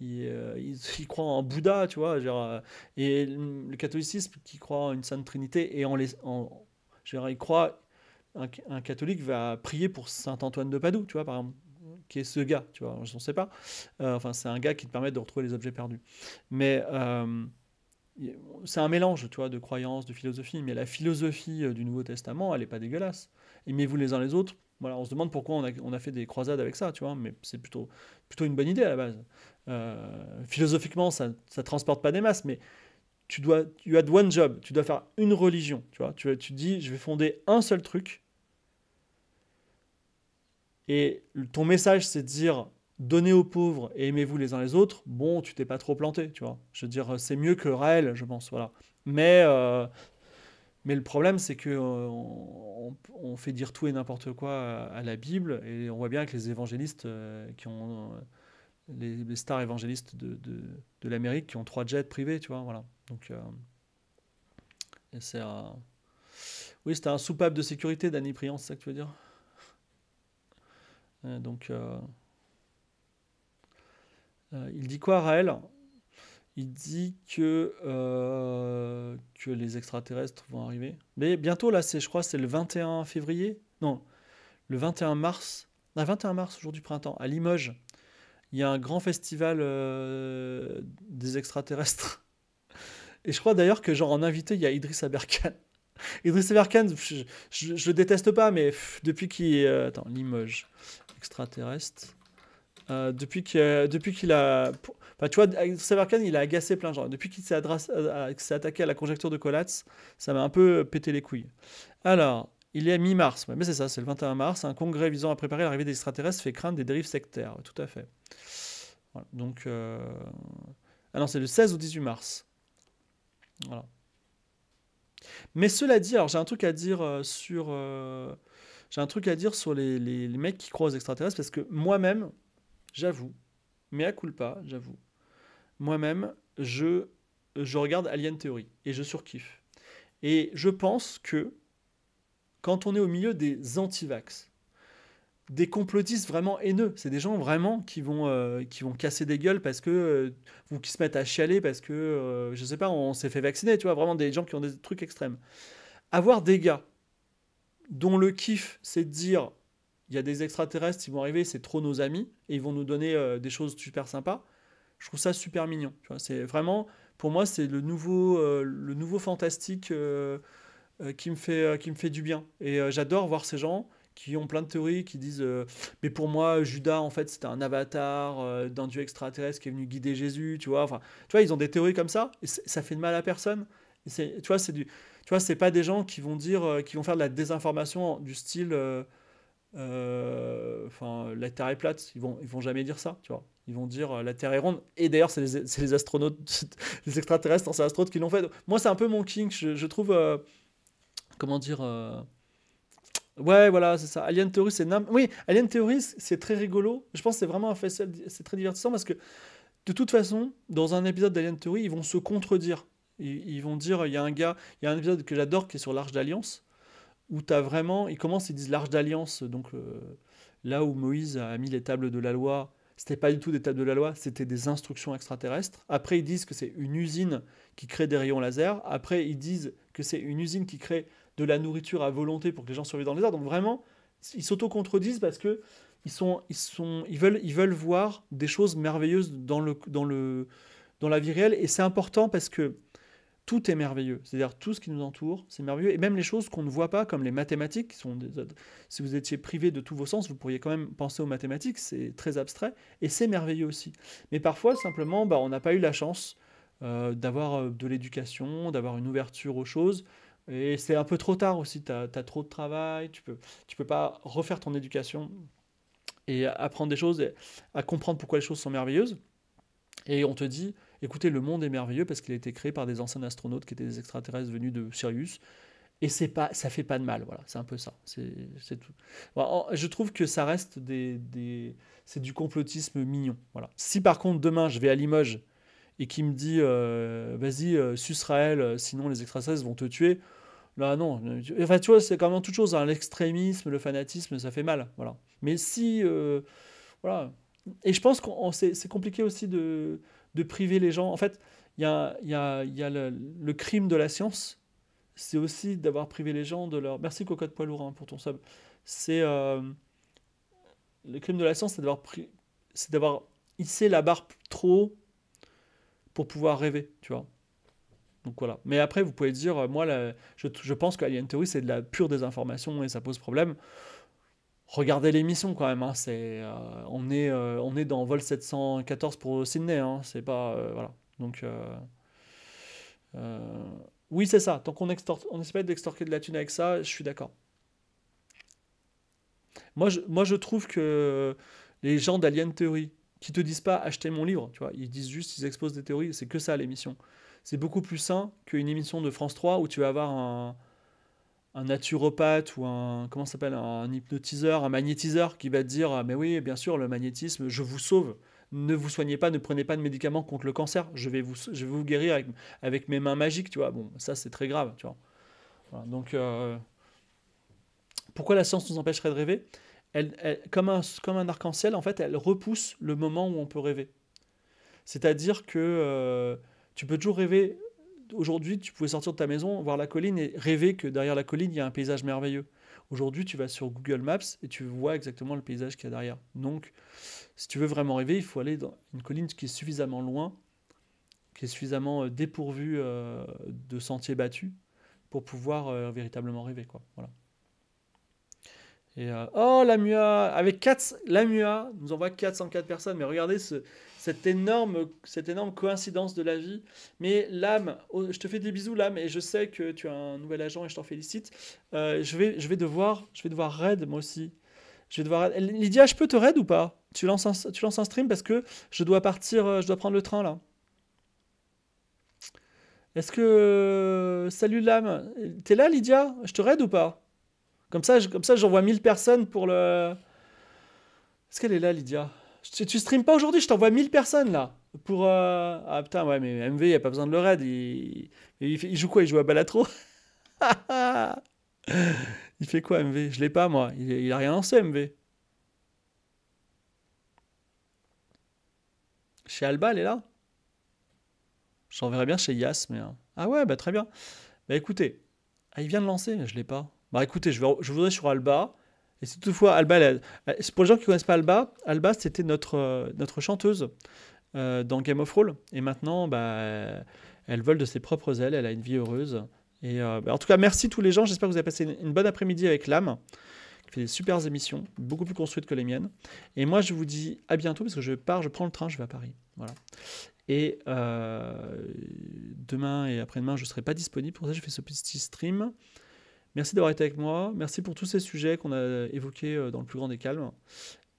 [SPEAKER 1] euh, ils, croient en Bouddha, tu vois. et le catholicisme qui croit en une sainte trinité et en les, genre, ils croient un, catholique va prier pour saint Antoine de Padoue, tu vois, par exemple, qui est ce gars, tu vois. je ne sais pas. enfin, c'est un gars qui te permet de retrouver les objets perdus. Mais c'est un mélange, tu vois, de croyances, de philosophie. Mais la philosophie euh, du Nouveau Testament, elle n'est pas dégueulasse. Aimez-vous les uns les autres. Voilà, on se demande pourquoi on a, fait des croisades avec ça, tu vois. Mais c'est plutôt, plutôt une bonne idée à la base. Euh, philosophiquement, ça ne transporte pas des masses, mais tu dois, tu as one job. Tu dois faire une religion, tu vois. Tu, tu dis, je vais fonder un seul truc. Et ton message, c'est de dire, donnez aux pauvres et aimez-vous les uns les autres, bon, tu t'es pas trop planté, tu vois. Je veux dire, c'est mieux que Raël, je pense, voilà. Mais, euh, mais le problème, c'est que euh, on, fait dire tout et n'importe quoi à, la Bible, et on voit bien que les évangélistes euh, qui ont les, stars évangélistes de, l'Amérique qui ont trois jets privés, tu vois, voilà. Donc, c'est un... Oui, c'était un soupape de sécurité, Danny Priant, c'est ça que tu veux dire Donc... Euh, il dit quoi, Raël Il dit que, euh, que les extraterrestres vont arriver. Mais bientôt, là, c'est, je crois, c'est le 21 février. Non, le 21 mars. le ah, 21 mars, jour du printemps, à Limoges. Il y a un grand festival euh, des extraterrestres. Et je crois d'ailleurs que, genre, en invité, il y a Idriss Aberkan. Idriss Aberkan, je, le déteste pas, mais depuis qu'il. attends, Limoges, extraterrestre. Euh, depuis que depuis qu'il a tu vois Severkan il a agacé plein de gens depuis euh, qu'il s'est attaqué à la conjecture de Collatz, ça m'a un peu euh, pété les couilles alors il est mi-mars mais c'est ça c'est le 21 mars un congrès visant à préparer l'arrivée des extraterrestres fait craindre des dérives sectaires tout à fait voilà, donc euh... ah non c'est le 16 ou 18 mars voilà mais cela dit alors j'ai un truc à dire sur j'ai un truc à dire sur les, les, les mecs qui croient aux extraterrestres parce que moi-même, J'avoue, mais à culpa, j'avoue. Moi-même, je, je regarde Alien Theory et je surkiffe. Et je pense que quand on est au milieu des anti-vax, des complotistes vraiment haineux. C'est des gens vraiment qui vont, euh, qui vont casser des gueules parce que. Euh, ou qui se mettent à chialer parce que, je euh, je sais pas, on s'est fait vacciner, tu vois, vraiment des gens qui ont des trucs extrêmes. Avoir des gars dont le kiff, c'est de dire il y a des extraterrestres qui vont arriver, c'est trop nos amis, et ils vont nous donner euh, des choses super sympas. Je trouve ça super mignon. C'est vraiment, pour moi, c'est le nouveau, euh, le nouveau fantastique euh, qui, me fait, qui me fait du bien. Et j'adore voir ces gens qui ont plein de théories, qui disent Mais pour moi, Judas, en fait, c'était un avatar d'un dieu extraterrestre qui est venu guider Jésus, tu vois. Enfin, tu ils ont des théories comme ça, et ça fait de mal à personne. Et tu vois, c'est du. Tu vois, c'est pas des gens qui vont dire, qui vont faire de la désinformation du style euh, enfin, la Terre est plate. Ils vont, ils vont jamais dire ça, tu vois. Ils vont dire euh, la Terre est ronde. Et d'ailleurs, c'est les, astronautes, les extraterrestres, hein, c'est les astronautes qui l'ont fait. Moi, c'est un peu mon king, Je, trouve, euh, comment dire. Ouais, voilà, c'est ça. Alien Theory, c'est Oui, Alien Theory, c'est très rigolo. Je pense que c'est vraiment un fait, c'est très divertissant parce que de toute façon, dans un épisode d'Alien Theory, ils vont se contredire. Ils, ils vont dire, il y a un gars, il y a un épisode que j'adore qui est sur l'Arche d'Alliance où tu as vraiment. Ils commencent, ils disent l'arche d'alliance, donc euh, là où Moïse a mis les tables de la loi, c'était pas du tout des tables de la loi, c'était des instructions extraterrestres. Après, ils disent que c'est une usine qui crée des rayons laser. Après, ils disent que c'est une usine qui crée de la nourriture à volonté pour que les gens survivent dans les airs. Donc vraiment, ils s'auto-contredisent parce que ils sont, ils sont, ils veulent, ils veulent voir des choses merveilleuses dans le, dans le, dans la vie réelle. Et c'est important parce que tout est merveilleux. C'est-à-dire tout ce qui nous entoure, c'est merveilleux. Et même les choses qu'on ne voit pas, comme les mathématiques, qui sont des... si vous étiez privé de tous vos sens, vous pourriez quand même penser aux mathématiques, c'est très abstrait, et c'est merveilleux aussi. Mais parfois, simplement, bah, on n'a pas eu la chance euh, d'avoir euh, de l'éducation, d'avoir une ouverture aux choses. Et c'est un peu trop tard aussi, tu as, trop de travail, tu peux, tu peux pas refaire ton éducation et apprendre des choses, à comprendre pourquoi les choses sont merveilleuses. Et on te dit, Écoutez, le monde est merveilleux parce qu'il a été créé par des anciens astronautes qui étaient des extraterrestres venus de Sirius. Et c'est pas, ça fait pas de mal, voilà, c'est un peu ça, c'est tout. je trouve que ça reste des, des c'est du complotisme mignon, voilà. Si par contre demain je vais à Limoges et qui me dit euh, vas-y euh, Susraël, euh, sinon les extraterrestres vont te tuer, là non, enfin tu vois c'est quand même toute chose, hein, l'extrémisme, le fanatisme, ça fait mal, voilà. Mais si, voilà, et je pense que c'est compliqué aussi de de priver les gens. En fait, il y a, le, crime de la science, c'est aussi d'avoir privé les gens de leur. Merci Cocotte de Lourd hein, pour ton sub. C'est. Euh, le crime de la science, c'est d'avoir c'est d'avoir hissé la barre trop haut pour pouvoir rêver, tu vois. Donc voilà. Mais après, vous pouvez dire, euh, moi, la... je, je, pense que Alien Theory, c'est de la pure désinformation et ça pose problème regardez l'émission quand même. Hein. c'est, euh, on, est, euh, on est dans vol 714 pour Sydney. Hein. c'est pas. Euh, voilà. Donc. oui, c'est ça. Tant qu'on on essaie d'extorquer de la thune avec ça, je suis d'accord. Moi je, moi, je trouve que les gens d'Alien Theory, qui te disent pas acheter mon livre, tu vois, ils disent juste, ils exposent des théories, c'est que ça l'émission. C'est beaucoup plus sain qu'une émission de France 3 où tu vas avoir un, un naturopathe ou un comment s'appelle un hypnotiseur, un magnétiseur qui va te dire ah, mais oui bien sûr le magnétisme je vous sauve, ne vous soignez pas, ne prenez pas de médicaments contre le cancer, je vais vous je vais vous guérir avec, mes mains magiques tu vois bon ça c'est très grave tu vois donc euh, pourquoi la science nous empêcherait de rêver elle, elle, comme un comme un arc-en-ciel en fait elle repousse le moment où on peut rêver c'est-à-dire que euh, tu peux toujours rêver aujourd'hui, tu pouvais sortir de ta maison, voir la colline et rêver que derrière la colline, il y a un paysage merveilleux. Aujourd'hui, tu vas sur Google Maps et tu vois exactement le paysage qu'il y a derrière. Donc, si tu veux vraiment rêver, il faut aller dans une colline qui est suffisamment loin, qui est suffisamment euh, dépourvue euh, de sentiers battus pour pouvoir euh, véritablement rêver. Quoi. Voilà. Et oh, la MUA Avec 4, la MUA nous envoie 404 personnes. Mais regardez ce, cette énorme, cette énorme coïncidence de la vie. Mais l'âme, oh, je te fais des bisous, l'âme, et je sais que tu as un nouvel agent et je t'en félicite. Euh, je, vais, je, vais devoir, je vais devoir raid moi aussi. Je vais devoir Lydia, je peux te raid ou pas tu lances, un, tu lances un stream parce que je dois partir, euh, je dois prendre le train là. Est-ce que. Salut l'âme, t'es là Lydia Je te raid ou pas Comme ça, comme ça j'envoie 1000 personnes pour le. Est-ce qu'elle est là Lydia tu stream pas aujourd'hui, je t'envoie 1000 personnes là. Pour. Euh... Ah putain, ouais, mais MV, il a pas besoin de le raid. Il, il, joue quoi Il joue à Balatro Il fait quoi, MV Je l'ai pas, moi. Il, il a rien lancé, MV. Chez Alba, elle est là J'enverrai bien chez Yas, mais. Hein. Ah ouais, bah très bien. Bah écoutez. Ah, il vient de lancer, je l'ai pas. Bah écoutez, je, vais, je voudrais sur Alba. Et c'est toutefois Alba, pour les gens qui ne connaissent pas Alba, Alba c'était notre, euh, notre chanteuse euh, dans Game of Thrones. Et maintenant, bah, elle vole de ses propres ailes, elle a une vie heureuse. Et euh, bah, en tout cas, merci tous les gens. J'espère que vous avez passé une, bonne après-midi avec l'âme, qui fait des super émissions, beaucoup plus construites que les miennes. Et moi, je vous dis à bientôt, parce que je pars, je prends le train, je vais à Paris. Voilà. Et demain et après-demain, je ne serai pas disponible. Pour ça, je fais ce petit stream. Merci d'avoir été avec moi. Merci pour tous ces sujets qu'on a évoqués euh, dans le plus grand des calmes.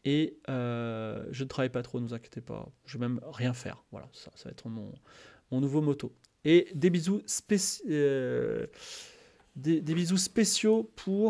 [SPEAKER 1] Et euh, je ne travaille pas trop, ne vous inquiétez pas. Je vais même rien faire. Voilà, ça, ça va être mon, nouveau moto. Et des bisous, euh, des bisous spéciaux pour...